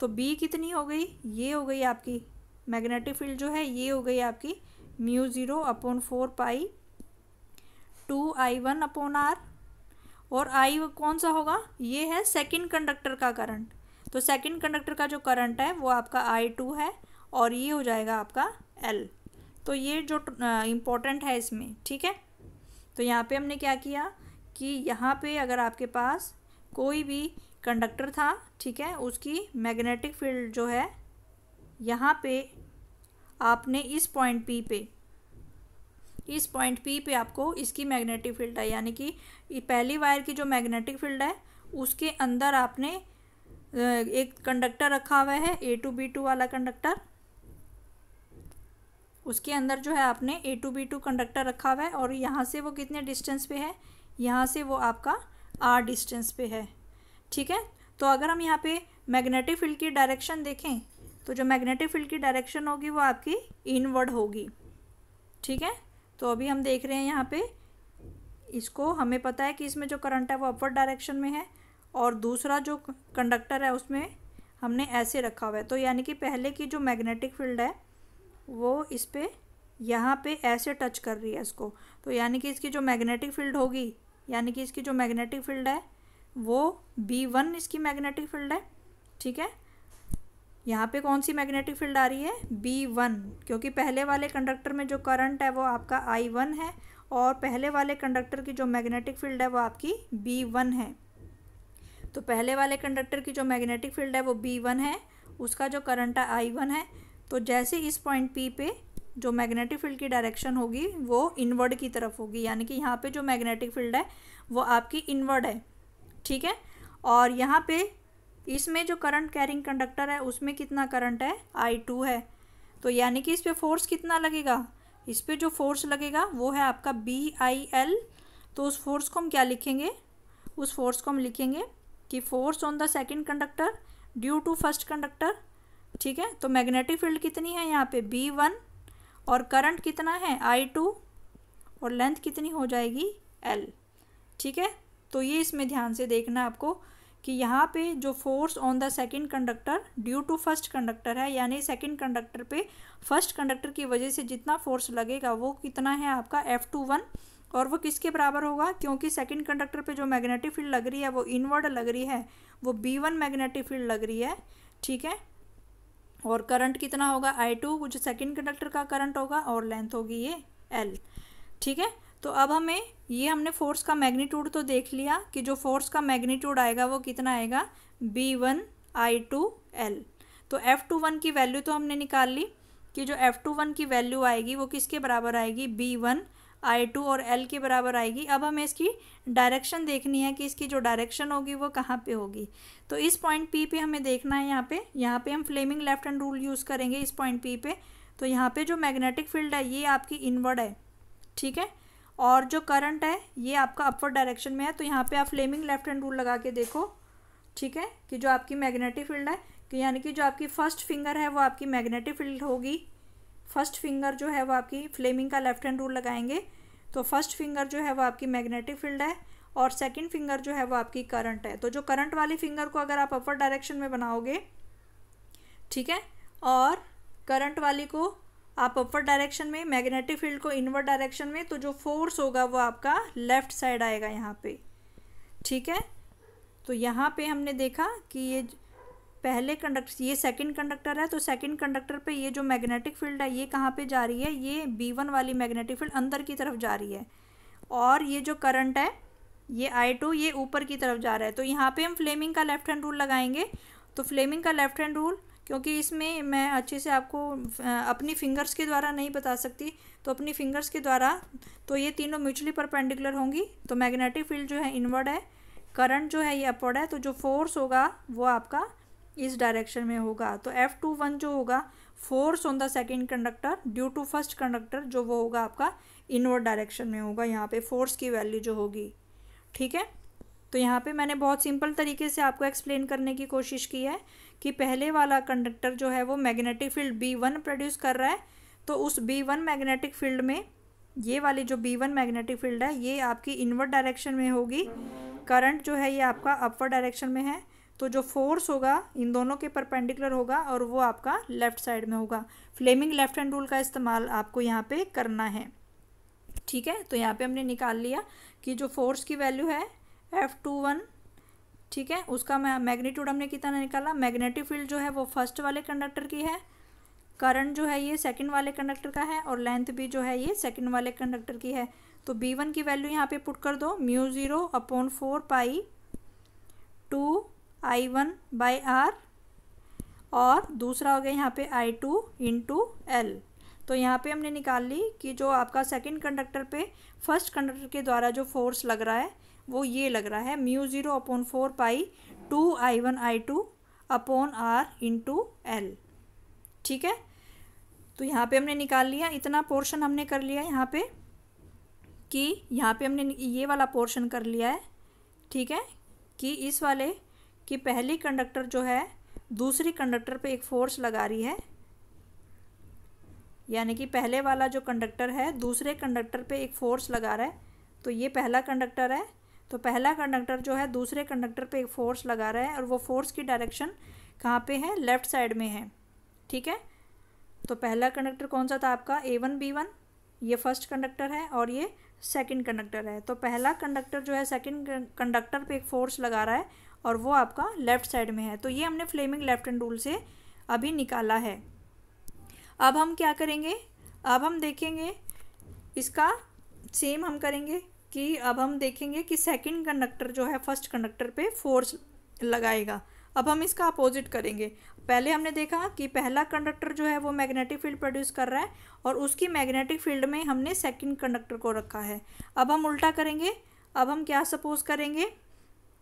तो बी कितनी हो गई ये हो गई आपकी मैग्नेटिक फील्ड जो है ये हो गई आपकी mu zero upon four pi two I one upon R और आई कौन सा होगा ये है सेकंड कंडक्टर का करंट तो सेकंड कंडक्टर का जो करंट है वो आपका आई टू है और ये हो जाएगा आपका एल तो ये जो इम्पोर्टेंट है इसमें ठीक है तो यहाँ पे हमने क्या किया कि यहाँ पे अगर आपके पास कोई भी कंडक्टर था ठीक है उसकी मैग्नेटिक फील्ड जो है यहाँ पे आपने इस पॉइंट पी पे इस पॉइंट पी पे आपको इसकी मैग्नेटिक फील्ड है यानी कि पहली वायर की जो मैग्नेटिक फील्ड है उसके अंदर आपने एक कंडक्टर रखा हुआ है ए टू बी टू वाला कंडक्टर उसके अंदर जो है आपने A two B two conductor रखा हुआ है और यहाँ से वो कितने डिस्टेंस पे है यहाँ से वो आपका आर डिस्टेंस पे है ठीक है तो अगर हम यहाँ पे मैग्नेटिक फील्ड की डायरेक्शन देखें तो जो मैग्नेटिक फील्ड की डायरेक्शन होगी वो आपकी इनवर्ड होगी ठीक है तो अभी हम देख रहे हैं यहाँ पे इसको हमें पता है कि इसमें जो करंट है वो अपवर्ड डायरेक्शन में है और दूसरा जो कंडक्टर है उसमें हमने ऐसे रखा हुआ है तो यानी कि पहले की जो मैग्नेटिक फील्ड है वो इस पर यहाँ पर ऐसे टच कर रही है इसको तो यानी कि इसकी जो मैग्नेटिक फील्ड होगी यानी कि इसकी जो मैग्नेटिक फील्ड है वो बी वन इसकी मैग्नेटिक फील्ड है ठीक है यहाँ पे कौन सी मैग्नेटिक फील्ड आ रही है बी वन क्योंकि पहले वाले कंडक्टर में जो करंट है वो आपका आई वन है और पहले वाले कंडक्टर की जो मैग्नेटिक फील्ड है वो आपकी बी वन है तो पहले वाले कंडक्टर की जो मैग्नेटिक फील्ड है वो बी वन है उसका जो करंट है आई वन है तो जैसे इस पॉइंट पी पे जो मैग्नेटिक फील्ड की डायरेक्शन होगी वो इनवर्ड की तरफ होगी यानी कि यहाँ पर जो मैग्नेटिक फील्ड है वो आपकी इनवर्ड है ठीक है और यहाँ पे इसमें जो करंट कैरिंग कंडक्टर है उसमें कितना करंट है आई टू है तो यानी कि इस पर फोर्स कितना लगेगा इस पर जो फोर्स लगेगा वो है आपका बी आई एल तो उस फोर्स को हम क्या लिखेंगे उस फोर्स को हम लिखेंगे कि force on the second conductor due to first conductor ठीक है तो मैग्नेटिक फील्ड कितनी है यहाँ पे बी वन और करंट कितना है आई टू और लेंथ कितनी हो जाएगी एल ठीक है तो ये इसमें ध्यान से देखना आपको कि यहाँ पे जो force on the second conductor due to first conductor है यानी सेकंड कंडक्टर पे फर्स्ट कंडक्टर की वजह से जितना फोर्स लगेगा वो कितना है आपका एफ़ टू वन और वो किसके बराबर होगा क्योंकि सेकंड कंडक्टर पे जो मैग्नेटिक फील्ड लग रही है वो इनवर्ड लग रही है वो बी वन मैग्नेटिक फील्ड लग रही है ठीक है और करंट कितना होगा आई टू जो सेकेंड कंडक्टर का करंट होगा और लेंथ होगी ये एल ठीक है तो अब हमें ये हमने फोर्स का मैग्नीट्यूड तो देख लिया कि जो फोर्स का मैग्नीट्यूड आएगा वो कितना आएगा B one I two L तो एफ़ टू वन की वैल्यू तो हमने निकाल ली कि जो एफ़ टू वन की वैल्यू आएगी वो किसके बराबर आएगी बी वन आई टू और एल के बराबर आएगी अब हमें इसकी डायरेक्शन देखनी है कि इसकी जो डायरेक्शन होगी वो कहाँ पे होगी तो इस पॉइंट पी पे हमें देखना है यहाँ पे यहाँ पे हम Fleming left hand rule use करेंगे इस पॉइंट पी पे तो यहाँ पे जो मैग्नेटिक फील्ड है ये आपकी इनवर्ड है ठीक है और जो करंट है ये आपका अपवर्ड डायरेक्शन में है तो यहाँ पे आप फ्लेमिंग लेफ्ट हैंड रूल लगा के देखो ठीक है कि जो आपकी मैग्नेटिक फील्ड है कि यानी कि जो आपकी फर्स्ट फिंगर है वो आपकी मैग्नेटिक फील्ड होगी फर्स्ट फिंगर जो है वो आपकी फ्लेमिंग का लेफ्ट हैंड रूल लगाएंगे तो फर्स्ट फिंगर जो है वो आपकी मैग्नेटिक फील्ड है और सेकेंड फिंगर जो है वो आपकी करंट है तो जो करंट वाली फिंगर को अगर आप अपर डायरेक्शन में बनाओगे ठीक है और करंट वाली को आप अपर डायरेक्शन में मैग्नेटिक फील्ड को इनवर्ड डायरेक्शन में तो जो फोर्स होगा वो आपका लेफ्ट साइड आएगा यहाँ पे ठीक है तो यहाँ पे हमने देखा कि ये पहले कंडक्टर ये सेकंड कंडक्टर है तो सेकंड कंडक्टर पे ये जो मैग्नेटिक फील्ड है ये कहाँ पे जा रही है ये बी वन वाली मैग्नेटिक फील्ड अंदर की तरफ जा रही है और ये जो करंट है ये आई टू ये ऊपर की तरफ जा रहा है तो यहाँ पे हम फ्लेमिंग का लेफ्ट हैंड रूल लगाएंगे तो फ्लेमिंग का लेफ्ट हैंड रूल क्योंकि इसमें मैं अच्छे से आपको अपनी फिंगर्स के द्वारा नहीं बता सकती तो अपनी फिंगर्स के द्वारा तो ये तीनों म्यूचुअली परपेंडिकुलर होंगी तो मैग्नेटिक फील्ड जो है इनवर्ड है करंट जो है ये अपवर्ड है तो जो फोर्स होगा वो आपका इस डायरेक्शन में होगा तो एफ़ टू वन जो होगा force on the second conductor due to first conductor जो वो होगा आपका इनवर्ड डायरेक्शन में होगा यहाँ पे फोर्स की वैल्यू जो होगी ठीक है तो यहाँ पे मैंने बहुत सिंपल तरीके से आपको एक्सप्लेन करने की कोशिश की है कि पहले वाला कंडक्टर जो है वो magnetic field B one produce कर रहा है तो उस बी वन मैग्नेटिक फील्ड में ये वाली जो बी वन मैग्नेटिक फील्ड है ये आपकी इनवर्ड डायरेक्शन में होगी करंट जो है ये आपका अपवर्ड डायरेक्शन में है तो जो फोर्स होगा इन दोनों के परपेंडिकुलर होगा और वो आपका लेफ़्ट साइड में होगा फ्लेमिंग लेफ़्ट हैंड रूल का इस्तेमाल आपको यहाँ पे करना है ठीक है तो यहाँ पे हमने निकाल लिया कि जो फोर्स की वैल्यू है एफ़ टू वन ठीक है उसका मैग्नीट्यूड हमने कितना निकाला मैग्नेटिक फील्ड जो है वो फर्स्ट वाले कंडक्टर की है करंट जो है ये सेकंड वाले कंडक्टर का है और लेंथ भी जो है ये सेकंड वाले कंडक्टर की है तो बी वन की वैल्यू यहाँ पे पुट कर दो mu zero upon four pi two I one by R और दूसरा हो गया यहाँ पे I two into L तो यहाँ पे हमने निकाल ली कि जो आपका सेकंड कंडक्टर पे फर्स्ट कंडक्टर के द्वारा जो फोर्स लग रहा है वो ये लग रहा है mu zero upon four pi two I one I two upon R into L ठीक है तो यहाँ पे हमने निकाल लिया इतना पोर्शन हमने कर लिया यहाँ पे कि यहाँ पे हमने ये वाला पोर्शन कर लिया है ठीक है कि इस वाले कि पहली कंडक्टर जो है दूसरी कंडक्टर पे एक फोर्स लगा रही है यानी कि पहले वाला जो कंडक्टर है दूसरे कंडक्टर पे एक फोर्स लगा रहा है तो ये पहला कंडक्टर है तो पहला कंडक्टर जो है दूसरे कंडक्टर पे एक फोर्स लगा रहा है और वो फोर्स की डायरेक्शन कहाँ पे है लेफ़्ट साइड में है ठीक है तो पहला कंडक्टर कौन सा था आपका ए वन बी वन ये फर्स्ट कंडक्टर है और ये सेकंड कंडक्टर है तो पहला कंडक्टर जो है सेकंड कंडक्टर पे एक फोर्स लगा रहा है और वो आपका लेफ़्ट साइड में है तो ये हमने फ्लेमिंग लेफ्ट एंड रूल से अभी निकाला है अब हम क्या करेंगे अब हम देखेंगे इसका सेम हम करेंगे कि अब हम देखेंगे कि सेकंड कंडक्टर जो है फर्स्ट कंडक्टर पे फोर्स लगाएगा अब हम इसका अपोजिट करेंगे पहले हमने देखा कि पहला कंडक्टर जो है वो मैग्नेटिक फील्ड प्रोड्यूस कर रहा है और उसकी मैग्नेटिक फील्ड में हमने सेकंड कंडक्टर को रखा है अब हम उल्टा करेंगे अब हम क्या सपोज करेंगे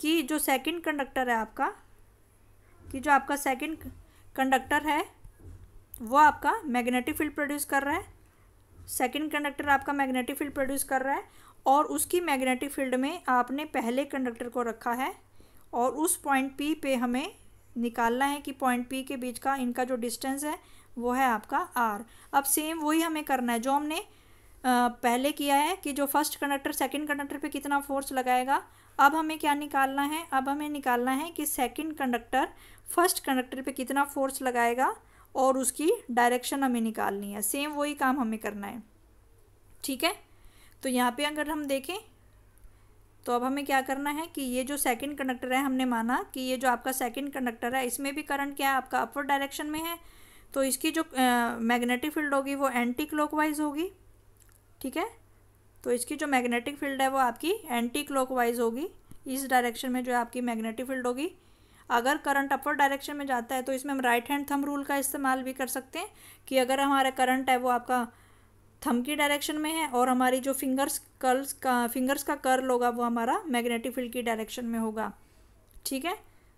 कि जो सेकंड कंडक्टर है आपका कि जो आपका सेकंड कंडक्टर है वो आपका मैग्नेटिक फील्ड प्रोड्यूस कर रहा है सेकंड कंडक्टर आपका मैग्नेटिक फील्ड प्रोड्यूस कर रहा है और उसकी मैग्नेटिक फील्ड में आपने पहले कंडक्टर को रखा है और उस पॉइंट पी पे हमें निकालना है कि पॉइंट पी के बीच का इनका जो डिस्टेंस है वो है आपका आर अब सेम वही हमें करना है जो हमने पहले किया है कि जो फर्स्ट कंडक्टर सेकंड कंडक्टर पे कितना फोर्स लगाएगा अब हमें क्या निकालना है अब हमें निकालना है कि सेकंड कंडक्टर फर्स्ट कंडक्टर पे कितना फोर्स लगाएगा और उसकी डायरेक्शन हमें निकालनी है सेम वही काम हमें करना है ठीक है तो यहाँ पे अगर हम देखें तो अब हमें क्या करना है कि ये जो सेकंड कंडक्टर है हमने माना कि ये जो आपका सेकंड कंडक्टर है इसमें भी करंट क्या है आपका अपवर्ड डायरेक्शन में है तो इसकी जो मैग्नेटिक फील्ड होगी वो एंटी क्लॉकवाइज होगी ठीक है तो इसकी जो मैग्नेटिक फील्ड है वो आपकी एंटी क्लॉकवाइज होगी इस डायरेक्शन में जो है आपकी मैग्नेटिक फील्ड होगी अगर करंट अपर डायरेक्शन में जाता है तो इसमें हम राइट हैंड थम रूल का इस्तेमाल भी कर सकते हैं कि अगर हमारा करंट है वो आपका थम की डायरेक्शन में है और हमारी जो फिंगर्स कर्ल्स का फिंगर्स का कर्ल होगा वो हमारा मैग्नेटिक फील्ड की डायरेक्शन में होगा ठीक है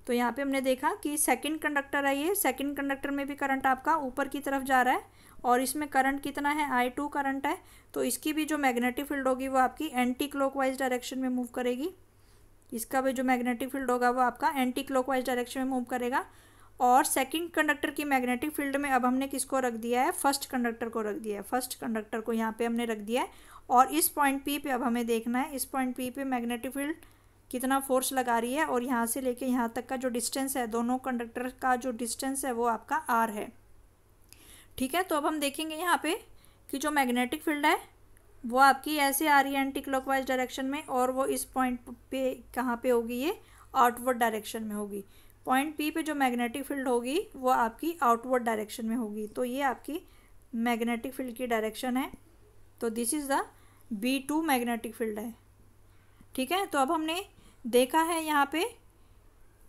तो यहाँ पे हमने देखा कि सेकंड कंडक्टर है ये सेकंड कंडक्टर में भी करंट आपका ऊपर की तरफ जा रहा है और इसमें करंट कितना है आई टू करंट है तो इसकी भी जो मैग्नेटिक फील्ड होगी वो आपकी एंटी क्लॉकवाइज डायरेक्शन में मूव करेगी इसका भी जो मैग्नेटिक फील्ड होगा वो आपका एंटी क्लॉकवाइज डायरेक्शन में मूव करेगा और सेकंड कंडक्टर की मैग्नेटिक फील्ड में अब हमने किसको रख दिया है फर्स्ट कंडक्टर को रख दिया है फर्स्ट कंडक्टर को यहाँ पे हमने रख दिया है और इस पॉइंट पी पे अब हमें देखना है इस पॉइंट पी पे मैग्नेटिक फील्ड कितना फोर्स लगा रही है और यहाँ से लेके यहाँ तक का जो डिस्टेंस है दोनों कंडक्टर का जो डिस्टेंस है वो आपका आर है ठीक है तो अब हम देखेंगे यहाँ पर कि जो मैग्नेटिक फील्ड है वो आपकी ऐसे आ रही है एंटी क्लॉकवाइज डायरेक्शन में और वो इस पॉइंट पे कहाँ पे होगी ये आउटवर्ड डायरेक्शन में होगी पॉइंट पी पे जो मैग्नेटिक फील्ड होगी वो आपकी आउटवर्ड डायरेक्शन में होगी तो ये आपकी मैग्नेटिक फील्ड की डायरेक्शन है तो this is the B two magnetic field है ठीक है तो अब हमने देखा है यहाँ पे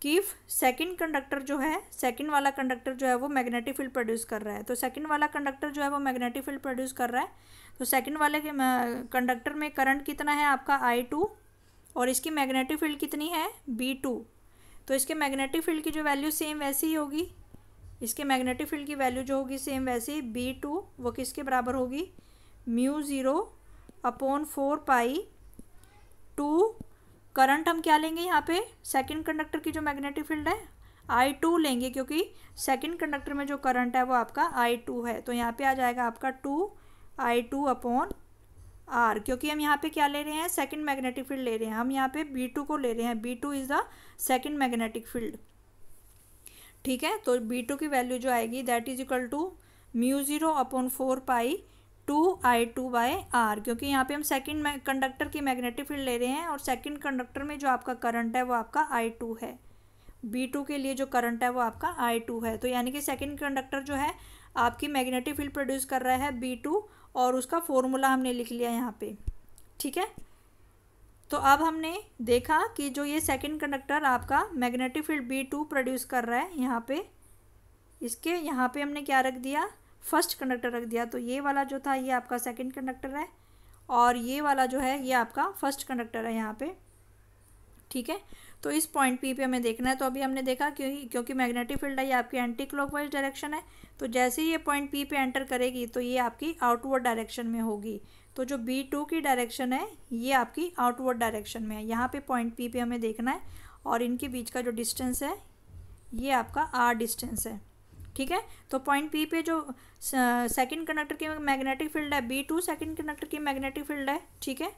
कि सेकंड कंडक्टर जो है सेकंड वाला कंडक्टर जो है वो मैग्नेटिक फील्ड प्रोड्यूस कर रहा है तो सेकंड वाला कंडक्टर जो है वो मैग्नेटिक फील्ड प्रोड्यूस कर रहा है तो सेकंड वाले के कंडक्टर में करंट कितना है आपका आई टू और इसकी मैग्नेटिक फील्ड कितनी है बी टू तो इसके मैग्नेटिक फील्ड की जो वैल्यू सेम वैसी ही होगी इसके मैग्नेटिक फील्ड की वैल्यू जो होगी सेम वैसे ही बी टू वो किसके बराबर होगी mu zero upon four pi two current हम क्या लेंगे यहाँ पे सेकंड कंडक्टर की जो मैग्नेटिक फील्ड है आई टू लेंगे क्योंकि सेकंड कंडक्टर में जो करंट है वो आपका आई टू है तो यहाँ पे आ जाएगा आपका two I two upon R क्योंकि हम यहाँ पे क्या ले रहे हैं सेकंड मैग्नेटिक फील्ड ले रहे हैं हम यहाँ पे बी टू को ले रहे हैं B two is the second magnetic field ठीक है तो बी टू की वैल्यू जो आएगी that is equal to mu zero upon four pi two I two by R क्योंकि यहाँ पे हम सेकंड कंडक्टर की मैग्नेटिक फील्ड ले रहे हैं और सेकेंड कंडक्टर में जो आपका करंट है वो आपका आई टू है बी टू के लिए जो करंट है वो आपका आई टू है तो यानी कि सेकेंड कंडक्टर जो है आपकी मैग्नेटिक फील्ड प्रोड्यूस कर रहा है बी टू और उसका फॉर्मूला हमने लिख लिया यहाँ पे ठीक है तो अब हमने देखा कि जो ये सेकंड कंडक्टर आपका magnetic field B two produce कर रहा है यहाँ पे इसके यहाँ पे हमने क्या रख दिया फर्स्ट कंडक्टर रख दिया तो ये वाला जो था ये आपका सेकंड कंडक्टर है और ये वाला जो है ये आपका फर्स्ट कंडक्टर है यहाँ पे ठीक है तो इस पॉइंट पी पे हमें देखना है तो अभी हमने देखा क्योंकि क्योंकि मैग्नेटिक फील्ड है ये आपकी एंटी क्लॉकवाइज डायरेक्शन है तो जैसे ही ये पॉइंट पी पे एंटर करेगी तो ये आपकी आउटवर्ड डायरेक्शन में होगी तो जो बी टू की डायरेक्शन है ये आपकी आउटवर्ड डायरेक्शन में है यहाँ पे पॉइंट पी पे हमें देखना है और इनके बीच का जो डिस्टेंस है ये आपका आर डिस्टेंस है ठीक है तो पॉइंट पी पे जो सेकेंड कंडक्टर की मैग्नेटिक फील्ड है बी टू सेकेंड कंडक्टर की मैग्नेटिक फील्ड है ठीक है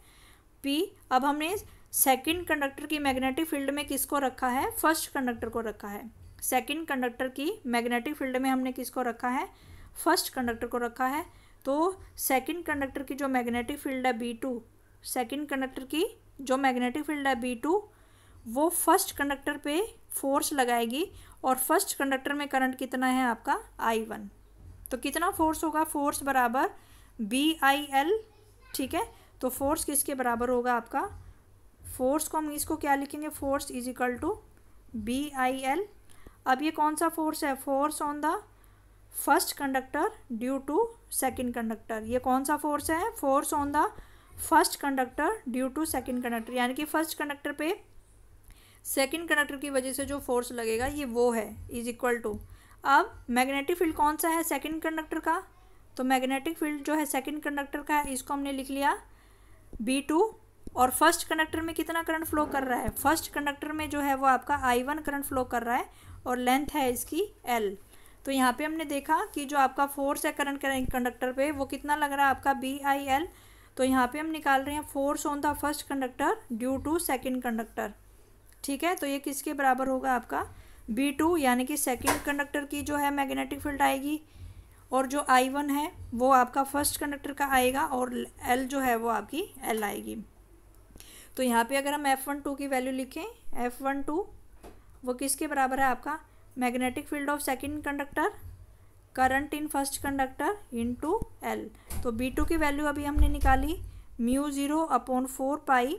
पी अब हमने सेकंड कंडक्टर की मैग्नेटिक फील्ड में किसको रखा है फर्स्ट कंडक्टर को रखा है सेकंड कंडक्टर की मैग्नेटिक फील्ड में हमने किसको रखा है फर्स्ट कंडक्टर को रखा है तो सेकंड कंडक्टर की जो मैग्नेटिक फील्ड है बी टू सेकेंड कंडक्टर की जो मैग्नेटिक फील्ड है बी टू वो फर्स्ट कंडक्टर पे फोर्स लगाएगी और फर्स्ट कंडक्टर में करंट कितना है आपका आई वन तो कितना फोर्स होगा फोर्स बराबर बी आई एल ठीक है तो फोर्स किसके बराबर होगा आपका फोर्स को हम इसको क्या लिखेंगे force is equal to B I L अब ये कौन सा फोर्स है force on the first conductor due to second conductor ये कौन सा फोर्स है force on the first conductor due to second conductor यानी कि फर्स्ट कंडक्टर पे सेकंड कंडक्टर की वजह से जो फोर्स लगेगा ये वो है इज इक्वल टू अब मैग्नेटिक फील्ड कौन सा है सेकंड कंडक्टर का तो मैग्नेटिक फील्ड जो है सेकंड कंडक्टर का है इसको हमने लिख लिया बी टू और फर्स्ट कंडक्टर में कितना करंट फ्लो कर रहा है फर्स्ट कंडक्टर में जो है वो आपका आई वन करंट फ्लो कर रहा है और लेंथ है इसकी एल तो यहाँ पे हमने देखा कि जो आपका फोर्स है करंट कंडक्टर पे वो कितना लग रहा है आपका बी आई एल तो यहाँ पे हम निकाल रहे हैं force on the first conductor due to second conductor ठीक है तो ये किसके बराबर होगा आपका बी टू यानी कि सेकेंड कंडक्टर की जो है मैग्नेटिक फील्ड आएगी और जो आई वन है वो आपका फर्स्ट कंडक्टर का आएगा और एल जो है वो आपकी एल आएगी तो यहाँ पे अगर हम एफ़ वन टू की वैल्यू लिखें एफ़ वन टू वो किसके बराबर है आपका magnetic field of second conductor current in first conductor into L तो बी टू की वैल्यू अभी हमने निकाली mu zero upon four pi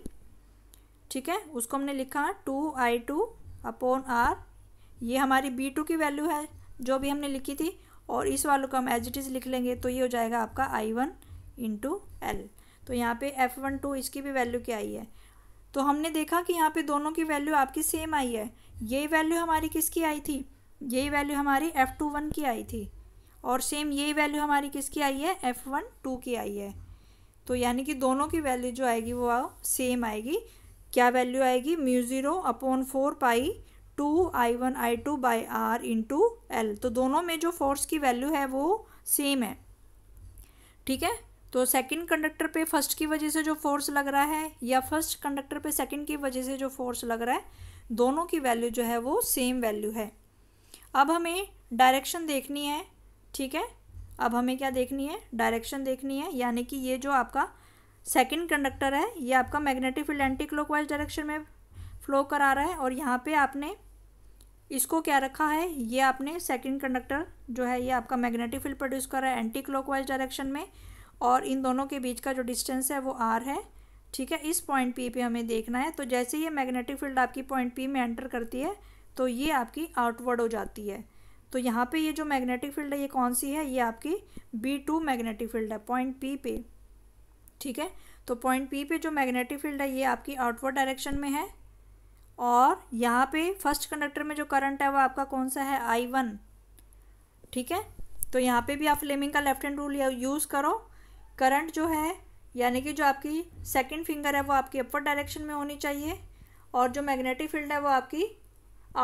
ठीक है उसको हमने लिखा two I two upon R ये हमारी बी टू की वैल्यू है जो भी हमने लिखी थी और इस वालों को हम एज इट इज़ लिख लेंगे तो ये हो जाएगा आपका आई वन टू एल तो यहाँ पे एफ़ वन टू इसकी भी वैल्यू क्या आई है तो हमने देखा कि यहाँ पे दोनों की वैल्यू आपकी सेम आई है यही वैल्यू हमारी किसकी आई थी यही वैल्यू हमारी एफ़ टू वन की आई थी और सेम यही वैल्यू हमारी किसकी आई है एफ़ वन टू की आई है तो यानी कि दोनों की वैल्यू जो आएगी वो आओ सेम आएगी क्या वैल्यू आएगी mu zero upon four pi two I one I two by R into L तो दोनों में जो फोर्स की वैल्यू है वो सेम है ठीक है तो सेकंड कंडक्टर पे फर्स्ट की वजह से जो फोर्स लग रहा है या फर्स्ट कंडक्टर पे सेकंड की वजह से जो फोर्स लग रहा है दोनों की वैल्यू जो है वो सेम वैल्यू है अब हमें डायरेक्शन देखनी है ठीक है अब हमें क्या देखनी है डायरेक्शन देखनी है यानी कि ये जो आपका सेकेंड कंडक्टर है ये आपका magnetic field anti wise direction में फ्लो करा रहा है और यहाँ पे आपने इसको क्या रखा है ये आपने सेकंड कंडक्टर जो है ये आपका मैग्नेटिक फील्ड प्रोड्यूस कर रहा है एंटी क्लॉकवाइज डायरेक्शन में और इन दोनों के बीच का जो डिस्टेंस है वो आर है ठीक है इस पॉइंट पी पे हमें देखना है तो जैसे ही मैग्नेटिक फील्ड आपकी पॉइंट पी में एंटर करती है तो ये आपकी आउटवर्ड हो जाती है तो यहाँ पे ये जो मैग्नेटिक फील्ड है ये कौन सी है ये आपकी बी टू मैग्नेटिक फील्ड है पॉइंट पी पे ठीक है तो पॉइंट पी पे जो मैग्नेटिक फील्ड है ये आपकी आउटवर्ड डायरेक्शन में है और यहाँ पे फर्स्ट कंडक्टर में जो करंट है वो आपका कौन सा है आई वन ठीक है तो यहाँ पे भी आप फ्लेमिंग का लेफ्ट हैंड रूल यूज़ करो करंट जो है यानी कि जो आपकी सेकंड फिंगर है वो आपकी अपवर डायरेक्शन में होनी चाहिए और जो मैग्नेटिक फील्ड है वो आपकी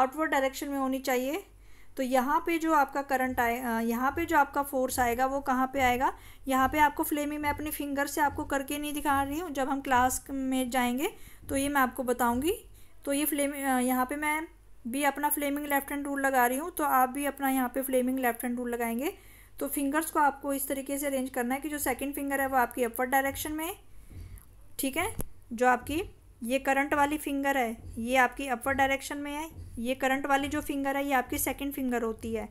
आउटवर्ड डायरेक्शन में होनी चाहिए तो यहाँ पे जो आपका करंट आए यहाँ पे जो आपका फोर्स आएगा वो कहाँ पे आएगा यहाँ पे आपको फ्लेमी मैं अपनी फिंगर से आपको करके नहीं दिखा रही हूँ जब हम क्लास में जाएंगे तो ये मैं आपको बताऊँगी तो ये फ्लेम यहाँ पे मैं भी अपना फ्लेमिंग लेफ्ट हैंड रूल लगा रही हूँ तो आप भी अपना यहाँ पे फ्लेमिंग लेफ्ट हैंड रूल लगाएंगे तो फिंगर्स को आपको इस तरीके से अरेंज करना है कि जो सेकंड फिंगर है वो आपकी अपवर्ड डायरेक्शन में ठीक है जो आपकी ये करंट वाली फिंगर है ये आपकी अपवर्ड डायरेक्शन में है ये करंट वाली जो फिंगर है ये आपकी सेकेंड फिंगर होती है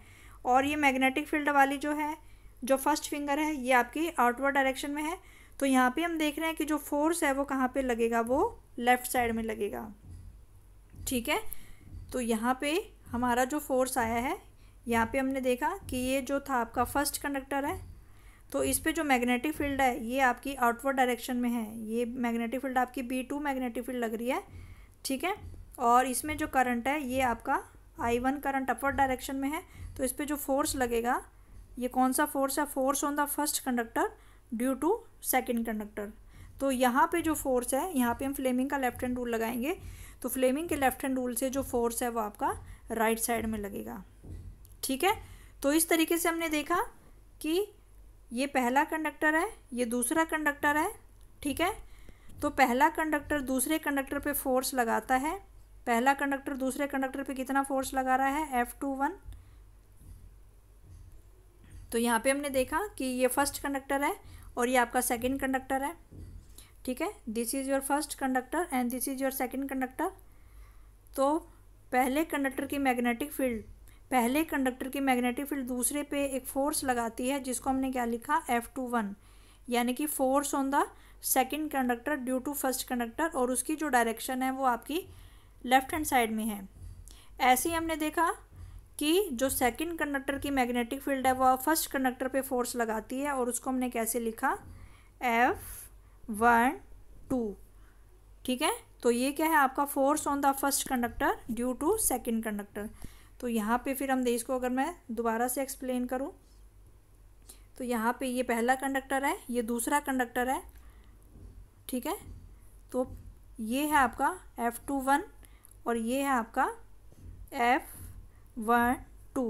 और ये मैग्नेटिक फील्ड वाली जो है जो फर्स्ट फिंगर है ये आपकी आउटवर्ड डायरेक्शन में है तो यहाँ पे हम देख रहे हैं कि जो फोर्स है वो कहाँ पे लगेगा वो लेफ़्ट साइड में लगेगा ठीक है तो यहाँ पे हमारा जो फोर्स आया है यहाँ पे हमने देखा कि ये जो था आपका फर्स्ट कंडक्टर है तो इस पर जो मैग्नेटिक फील्ड है ये आपकी आउटवर्ड डायरेक्शन में है ये मैग्नेटिक फील्ड आपकी बी टू मैग्नेटिक फील्ड लग रही है ठीक है और इसमें जो करंट है ये आपका I one current upward direction में है तो इस पर जो फोर्स लगेगा ये कौन सा फोर्स है force on the first conductor due to second conductor तो यहाँ पे जो फोर्स है यहाँ पे हम फ्लेमिंग का लेफ्ट हैंड रूल लगाएंगे तो फ्लेमिंग के लेफ्ट हैंड रूल से जो फोर्स है वो आपका राइट right साइड में लगेगा ठीक है तो इस तरीके से हमने देखा कि ये पहला कंडक्टर है ये दूसरा कंडक्टर है ठीक है तो पहला कंडक्टर दूसरे कंडक्टर पे फोर्स लगाता है पहला कंडक्टर दूसरे कंडक्टर पे कितना फोर्स लगा रहा है एफ टू वन तो यहाँ पे हमने देखा कि ये फर्स्ट कंडक्टर है और ये आपका सेकंड कंडक्टर है ठीक है this is your first conductor and this is your second conductor तो पहले कंडक्टर की मैग्नेटिक फील्ड पहले कंडक्टर की मैग्नेटिक फील्ड दूसरे पे एक फोर्स लगाती है जिसको हमने क्या लिखा एफ टू वन यानी कि force on the second conductor due to first conductor और उसकी जो डायरेक्शन है वो आपकी लेफ्ट हैंड साइड में है ऐसे ही हमने देखा कि जो सेकेंड कंडक्टर की मैग्नेटिक फील्ड है वह फर्स्ट कंडक्टर पे फोर्स लगाती है और उसको हमने कैसे लिखा एफ वन टू ठीक है तो ये क्या है आपका force on the first conductor due to second conductor तो यहाँ पे फिर हम देश को अगर मैं दोबारा से एक्सप्लेन करूँ तो यहाँ पे ये पहला कंडक्टर है ये दूसरा कंडक्टर है ठीक है तो ये है आपका एफ़ टू वन और ये है आपका एफ़ वन टू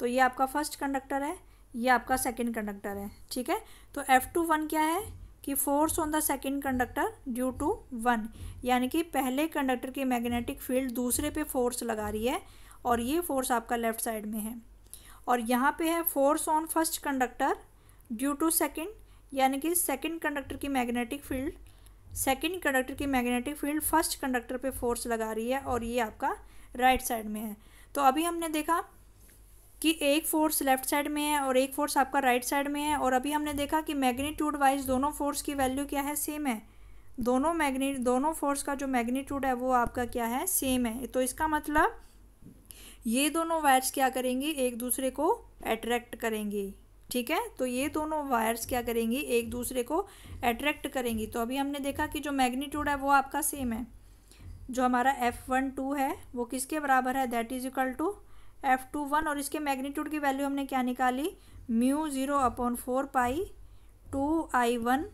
तो ये आपका फर्स्ट कंडक्टर है ये आपका सेकेंड कंडक्टर है ठीक है तो एफ़ टू वन क्या है कि force on the second conductor due to one यानी कि पहले कंडक्टर की मैग्नेटिक फील्ड दूसरे पे फोर्स लगा रही है और ये फोर्स आपका लेफ़्ट साइड में है और यहाँ पे है force on first conductor due to second यानी कि सेकंड कंडक्टर की मैग्नेटिक फील्ड सेकंड कंडक्टर की मैग्नेटिक फील्ड फर्स्ट कंडक्टर पे फोर्स लगा रही है और ये आपका राइट right साइड में है तो अभी हमने देखा कि एक फोर्स लेफ्ट साइड में है और एक फोर्स आपका राइट right साइड में है और अभी हमने देखा कि मैग्नीट्यूड वाइज दोनों फोर्स की वैल्यू क्या है सेम है दोनों मैग्नी दोनों फोर्स का जो मैग्नीट्यूड है वो आपका क्या है सेम है तो इसका मतलब ये दोनों वायर्स क्या करेंगे एक दूसरे को अट्रैक्ट करेंगे ठीक है तो ये दोनों वायर्स क्या करेंगी एक दूसरे को अट्रैक्ट करेंगी तो अभी हमने देखा कि जो मैग्नीट्यूड है वो आपका सेम है जो हमारा एफ़ वन टू है वो किसके बराबर है that is equal to F two one और इसके मैग्नीट्यूड की वैल्यू हमने क्या निकाली mu zero upon four pi two I one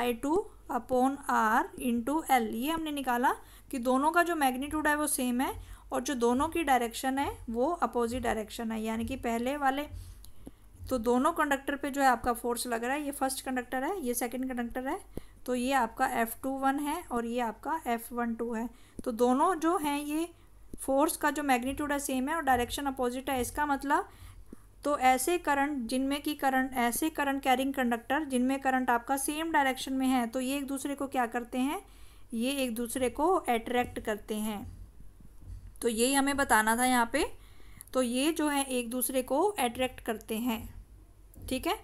I two upon R into L ये हमने निकाला कि दोनों का जो मैग्नीट्यूड है वो सेम है और जो दोनों की डायरेक्शन है वो अपोजिट डायरेक्शन है यानी कि पहले वाले तो दोनों कंडक्टर पे जो है आपका फोर्स लग रहा है ये फर्स्ट कंडक्टर है ये सेकंड कंडक्टर है तो ये आपका एफ़ टू वन है और ये आपका एफ़ वन टू है तो दोनों जो हैं ये फोर्स का जो मैग्नीट्यूड है सेम है और डायरेक्शन अपोजिट है इसका मतलब तो ऐसे करंट जिनमें कि करंट ऐसे करंट कैरिंग कंडक्टर जिनमें करंट आपका सेम डायरेक्शन में है तो ये एक दूसरे को क्या करते हैं ये एक दूसरे को अट्रैक्ट करते हैं तो यही हमें बताना था यहाँ पे तो ये जो है एक दूसरे को अट्रैक्ट करते हैं ठीक है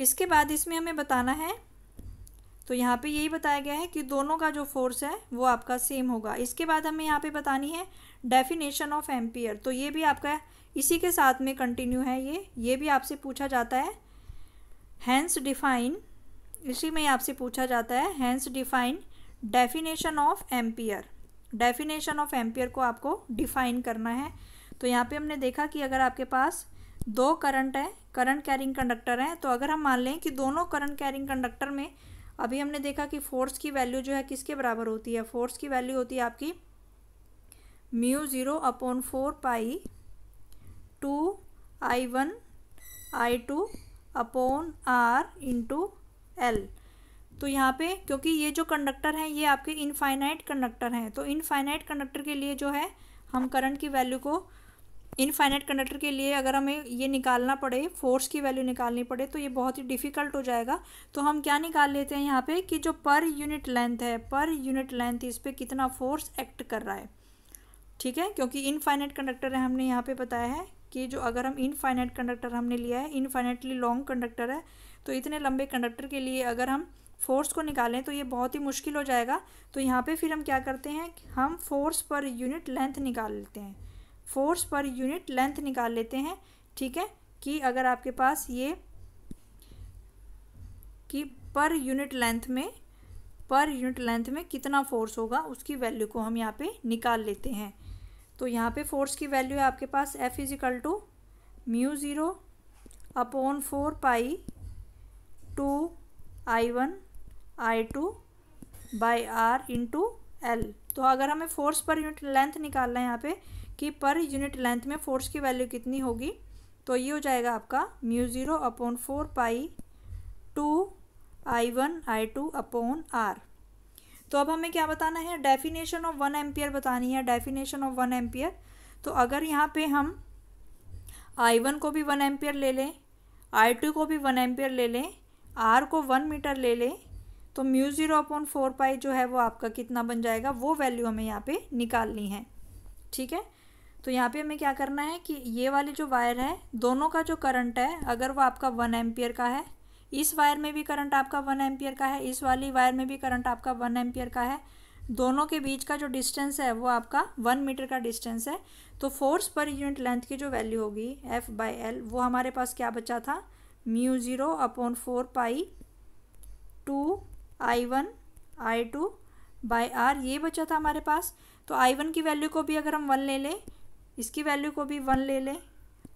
इसके बाद इसमें हमें बताना है तो यहाँ पे यही बताया गया है कि दोनों का जो फोर्स है वो आपका सेम होगा इसके बाद हमें यहाँ पे बतानी है डेफिनेशन ऑफ एम्पियर तो ये भी आपका इसी के साथ में कंटिन्यू है ये ये भी आपसे पूछा जाता है हैंस डिफाइन इसी में आपसे पूछा जाता है hence define definition of ampere definition of ampere को आपको डिफाइन करना है तो यहाँ पे हमने देखा कि अगर आपके पास दो करंट है करंट कैरिंग कंडक्टर हैं तो अगर हम मान लें कि दोनों करंट कैरिंग कंडक्टर में अभी हमने देखा कि फोर्स की वैल्यू जो है किसके बराबर होती है फोर्स की वैल्यू होती है आपकी mu zero upon four pi two I one I two upon R into L तो यहाँ पे क्योंकि ये जो कंडक्टर हैं ये आपके इनफाइनाइट कंडक्टर हैं तो इनफाइनाइट कंडक्टर के लिए जो है हम करंट की वैल्यू को इनफाइनाइट कंडक्टर के लिए अगर हमें ये निकालना पड़े फोर्स की वैल्यू निकालनी पड़े तो ये बहुत ही डिफ़िकल्ट हो जाएगा तो हम क्या निकाल लेते हैं यहाँ पे कि जो पर यूनिट लेंथ है पर यूनिट लेंथ इस पर कितना फोर्स एक्ट कर रहा है ठीक है क्योंकि इनफाइनाइट कंडक्टर है हमने यहाँ पे बताया है कि जो अगर हम इनफाइनाइट कंडक्टर हमने लिया है इनफाइनाइटली लॉन्ग कंडक्टर है तो इतने लंबे कंडक्टर के लिए अगर हम फोर्स को निकालें तो ये बहुत ही मुश्किल हो जाएगा तो यहाँ पे फिर हम क्या करते हैं हम फोर्स पर यूनिट लेंथ निकाल लेते हैं फोर्स पर यूनिट लेंथ निकाल लेते हैं ठीक है कि अगर आपके पास ये कि पर यूनिट लेंथ में पर यूनिट लेंथ में कितना फोर्स होगा उसकी वैल्यू को हम यहाँ पे निकाल लेते हैं तो यहाँ पे फोर्स की वैल्यू है आपके पास F is equal to mu zero upon four pi two I one I two by R into L तो अगर हमें फोर्स पर यूनिट लेंथ निकालना है यहाँ पे कि पर यूनिट लेंथ में फोर्स की वैल्यू कितनी होगी तो ये हो जाएगा आपका mu zero upon four pi two I one I two upon R तो अब हमें क्या बताना है डेफिनेशन ऑफ वन एम्पियर बतानी है डेफिनेशन ऑफ वन एम्पियर तो अगर यहाँ पे हम आई वन को भी वन एम्पियर ले लें आई टू को भी वन एम्पियर ले लें आर को वन मीटर ले लें तो mu zero upon four pi जो है वो आपका कितना बन जाएगा वो वैल्यू हमें यहाँ पे निकालनी है ठीक है तो यहाँ पे हमें क्या करना है कि ये वाली जो वायर है दोनों का जो करंट है अगर वो आपका वन एम्पियर का है इस वायर में भी करंट आपका वन एम्पियर का है इस वाली वायर में भी करंट आपका वन एम्पियर का है दोनों के बीच का जो डिस्टेंस है वो आपका वन मीटर का डिस्टेंस है तो फोर्स पर यूनिट लेंथ की जो वैल्यू होगी एफ बाई एल वो हमारे पास क्या बचा था mu zero upon four pi two I one I two by R ये बचा था हमारे पास तो आई वन की वैल्यू को भी अगर हम वन ले लें इसकी वैल्यू को भी वन ले लें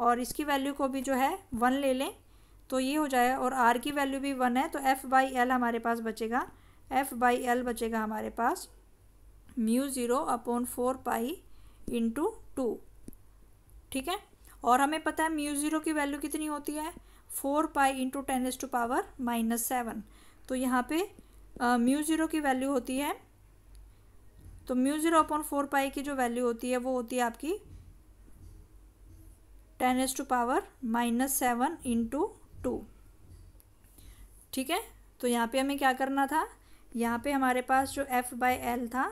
और इसकी वैल्यू को भी जो है वन ले लें तो ये हो जाए और आर की वैल्यू भी वन है तो एफ़ बाई एल हमारे पास बचेगा एफ़ बाई एल बचेगा हमारे पास mu zero upon four pi into two ठीक है और हमें पता है म्यू ज़ीरो की वैल्यू कितनी होती है four pi into ten S to power minus seven तो यहाँ पे म्यू ज़ीरो की वैल्यू होती है तो mu zero upon four pi की जो वैल्यू होती है वो होती है आपकी ten S to power minus seven into two ठीक है तो यहाँ पे हमें क्या करना था यहाँ पे हमारे पास जो एफ़ बाई एल था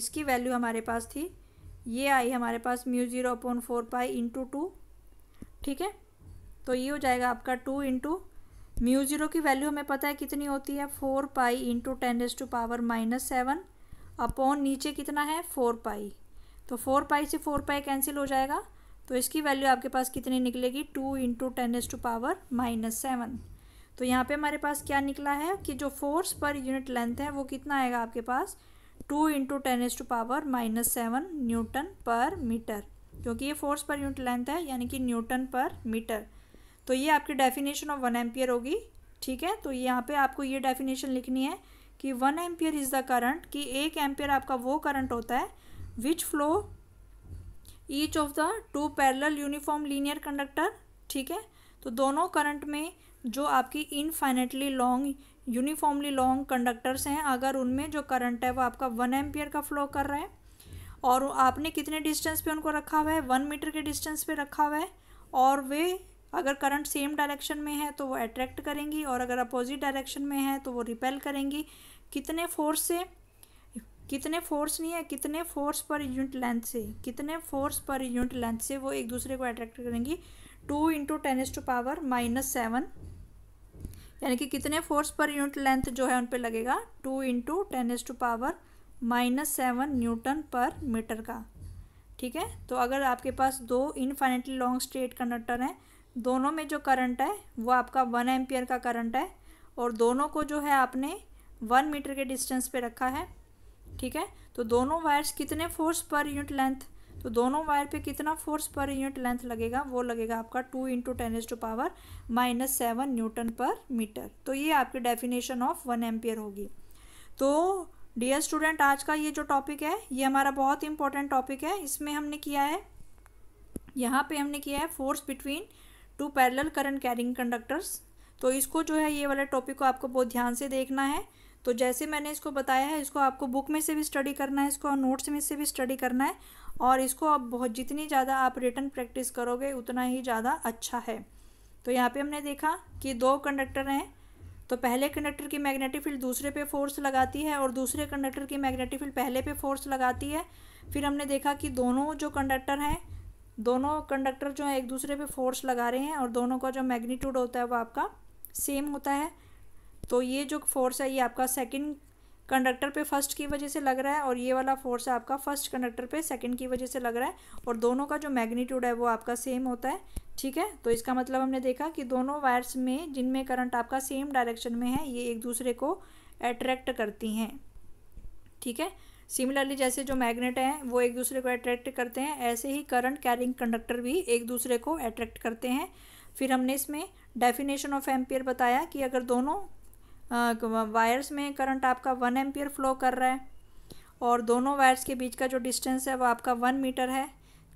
इसकी वैल्यू हमारे पास थी ये आई हमारे पास mu zero upon four pi into two ठीक है तो ये हो जाएगा आपका टू इंटू म्यू ज़ीरो की वैल्यू हमें पता है कितनी होती है four pi into ten S to power minus seven upon नीचे कितना है फोर पाई तो फोर पाई से फोर पाई कैंसिल हो जाएगा तो इसकी वैल्यू आपके पास कितनी निकलेगी two into ten S to power minus seven तो यहाँ पे हमारे पास क्या निकला है कि जो फोर्स पर यूनिट लेंथ है वो कितना आएगा आपके पास two into ten S to power minus seven newton per metre क्योंकि ये फोर्स पर यूनिट लेंथ है यानी कि न्यूटन पर मीटर तो ये आपकी डेफिनेशन ऑफ वन एम्पियर होगी ठीक है तो यहाँ पे आपको ये डेफिनेशन लिखनी है कि one ampere is the current कि एक एम्पियर आपका वो करंट होता है which flow each of the two parallel uniform linear conductor ठीक है तो दोनों करंट में जो आपकी infinitely long uniformly long conductors हैं अगर उनमें जो करंट है वो आपका वन एम्पियर का फ्लो कर रहा है और आपने कितने डिस्टेंस पे उनको रखा हुआ है वन मीटर के डिस्टेंस पे रखा हुआ है और वे अगर करंट सेम डायरेक्शन में है तो वो अट्रैक्ट करेंगी और अगर अपोजिट डायरेक्शन में है तो वो रिपेल करेंगी कितने फोर्स से कितने फोर्स नहीं है कितने फोर्स पर यूनिट लेंथ से कितने फोर्स पर यूनिट लेंथ से वो एक दूसरे को अट्रैक्ट करेंगी two into ten S to power minus seven यानी कि कितने फोर्स पर यूनिट लेंथ जो है उन पर लगेगा two into ten S to power minus seven newton per metre का ठीक है तो अगर आपके पास दो इनफाइनेटली लॉन्ग स्ट्रेट कंडक्टर हैं दोनों में जो करंट है वो आपका वन एम्पियर का करंट है और दोनों को जो है आपने वन मीटर के डिस्टेंस पे रखा है ठीक है तो दोनों वायर्स कितने फोर्स पर यूनिट लेंथ तो दोनों वायर पे कितना फोर्स पर यूनिट लेंथ लगेगा वो लगेगा आपका two into ten S to power minus seven newton per metre तो ये आपकी डेफिनेशन ऑफ वन एम्पियर होगी तो डियर स्टूडेंट आज का ये जो टॉपिक है ये हमारा बहुत इंपॉर्टेंट टॉपिक है इसमें हमने किया है यहाँ पे हमने किया है force between two parallel current carrying conductors तो इसको जो है ये वाला टॉपिक को आपको बहुत ध्यान से देखना है तो जैसे मैंने इसको बताया है इसको आपको बुक में से भी स्टडी करना है इसको नोट्स में से भी स्टडी करना है और इसको आप बहुत जितनी ज़्यादा आप रिटर्न प्रैक्टिस करोगे उतना ही ज़्यादा अच्छा है तो यहाँ पे हमने देखा कि दो कंडक्टर हैं तो पहले कंडक्टर की मैग्नेटिक फील्ड दूसरे पे फोर्स लगाती है और दूसरे कंडक्टर की मैग्नेटिक फील्ड पहले पे फोर्स लगाती है फिर हमने देखा कि दोनों जो कंडक्टर हैं दोनों कंडक्टर जो है एक दूसरे पे फोर्स लगा रहे हैं और दोनों का जो मैग्नीट्यूड होता है वो आपका सेम होता है तो ये जो फोर्स है ये आपका सेकंड कंडक्टर पे फर्स्ट की वजह से लग रहा है और ये वाला फोर्स है आपका फर्स्ट कंडक्टर पे सेकंड की वजह से लग रहा है और दोनों का जो मैग्नीट्यूड है वो आपका सेम होता है ठीक है तो इसका मतलब हमने देखा कि दोनों वायर्स में जिनमें करंट आपका सेम डायरेक्शन में है ये एक दूसरे को अट्रैक्ट करती हैं ठीक है सिमिलरली जैसे जो मैग्नेट हैं वो एक दूसरे को अट्रैक्ट करते हैं ऐसे ही करंट कैरिंग कंडक्टर भी एक दूसरे को अट्रैक्ट करते हैं फिर हमने इसमें डेफिनेशन ऑफ एम्पियर बताया कि अगर दोनों वायर्स में करंट आपका वन एम्पियर फ्लो कर रहा है और दोनों वायर्स के बीच का जो डिस्टेंस है वो आपका वन मीटर है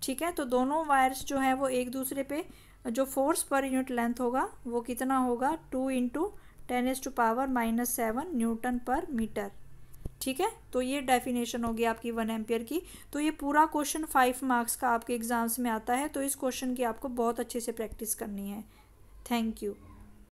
ठीक है तो दोनों वायर्स जो हैं वो एक दूसरे पे जो फोर्स पर यूनिट लेंथ होगा वो कितना होगा two into ten as to power minus seven newton per metre ठीक है तो ये डेफिनेशन होगी आपकी वन एम्पियर की तो ये पूरा क्वेश्चन फाइव मार्क्स का आपके एग्ज़ाम्स में आता है तो इस क्वेश्चन की आपको बहुत अच्छे से प्रैक्टिस करनी है थैंक यू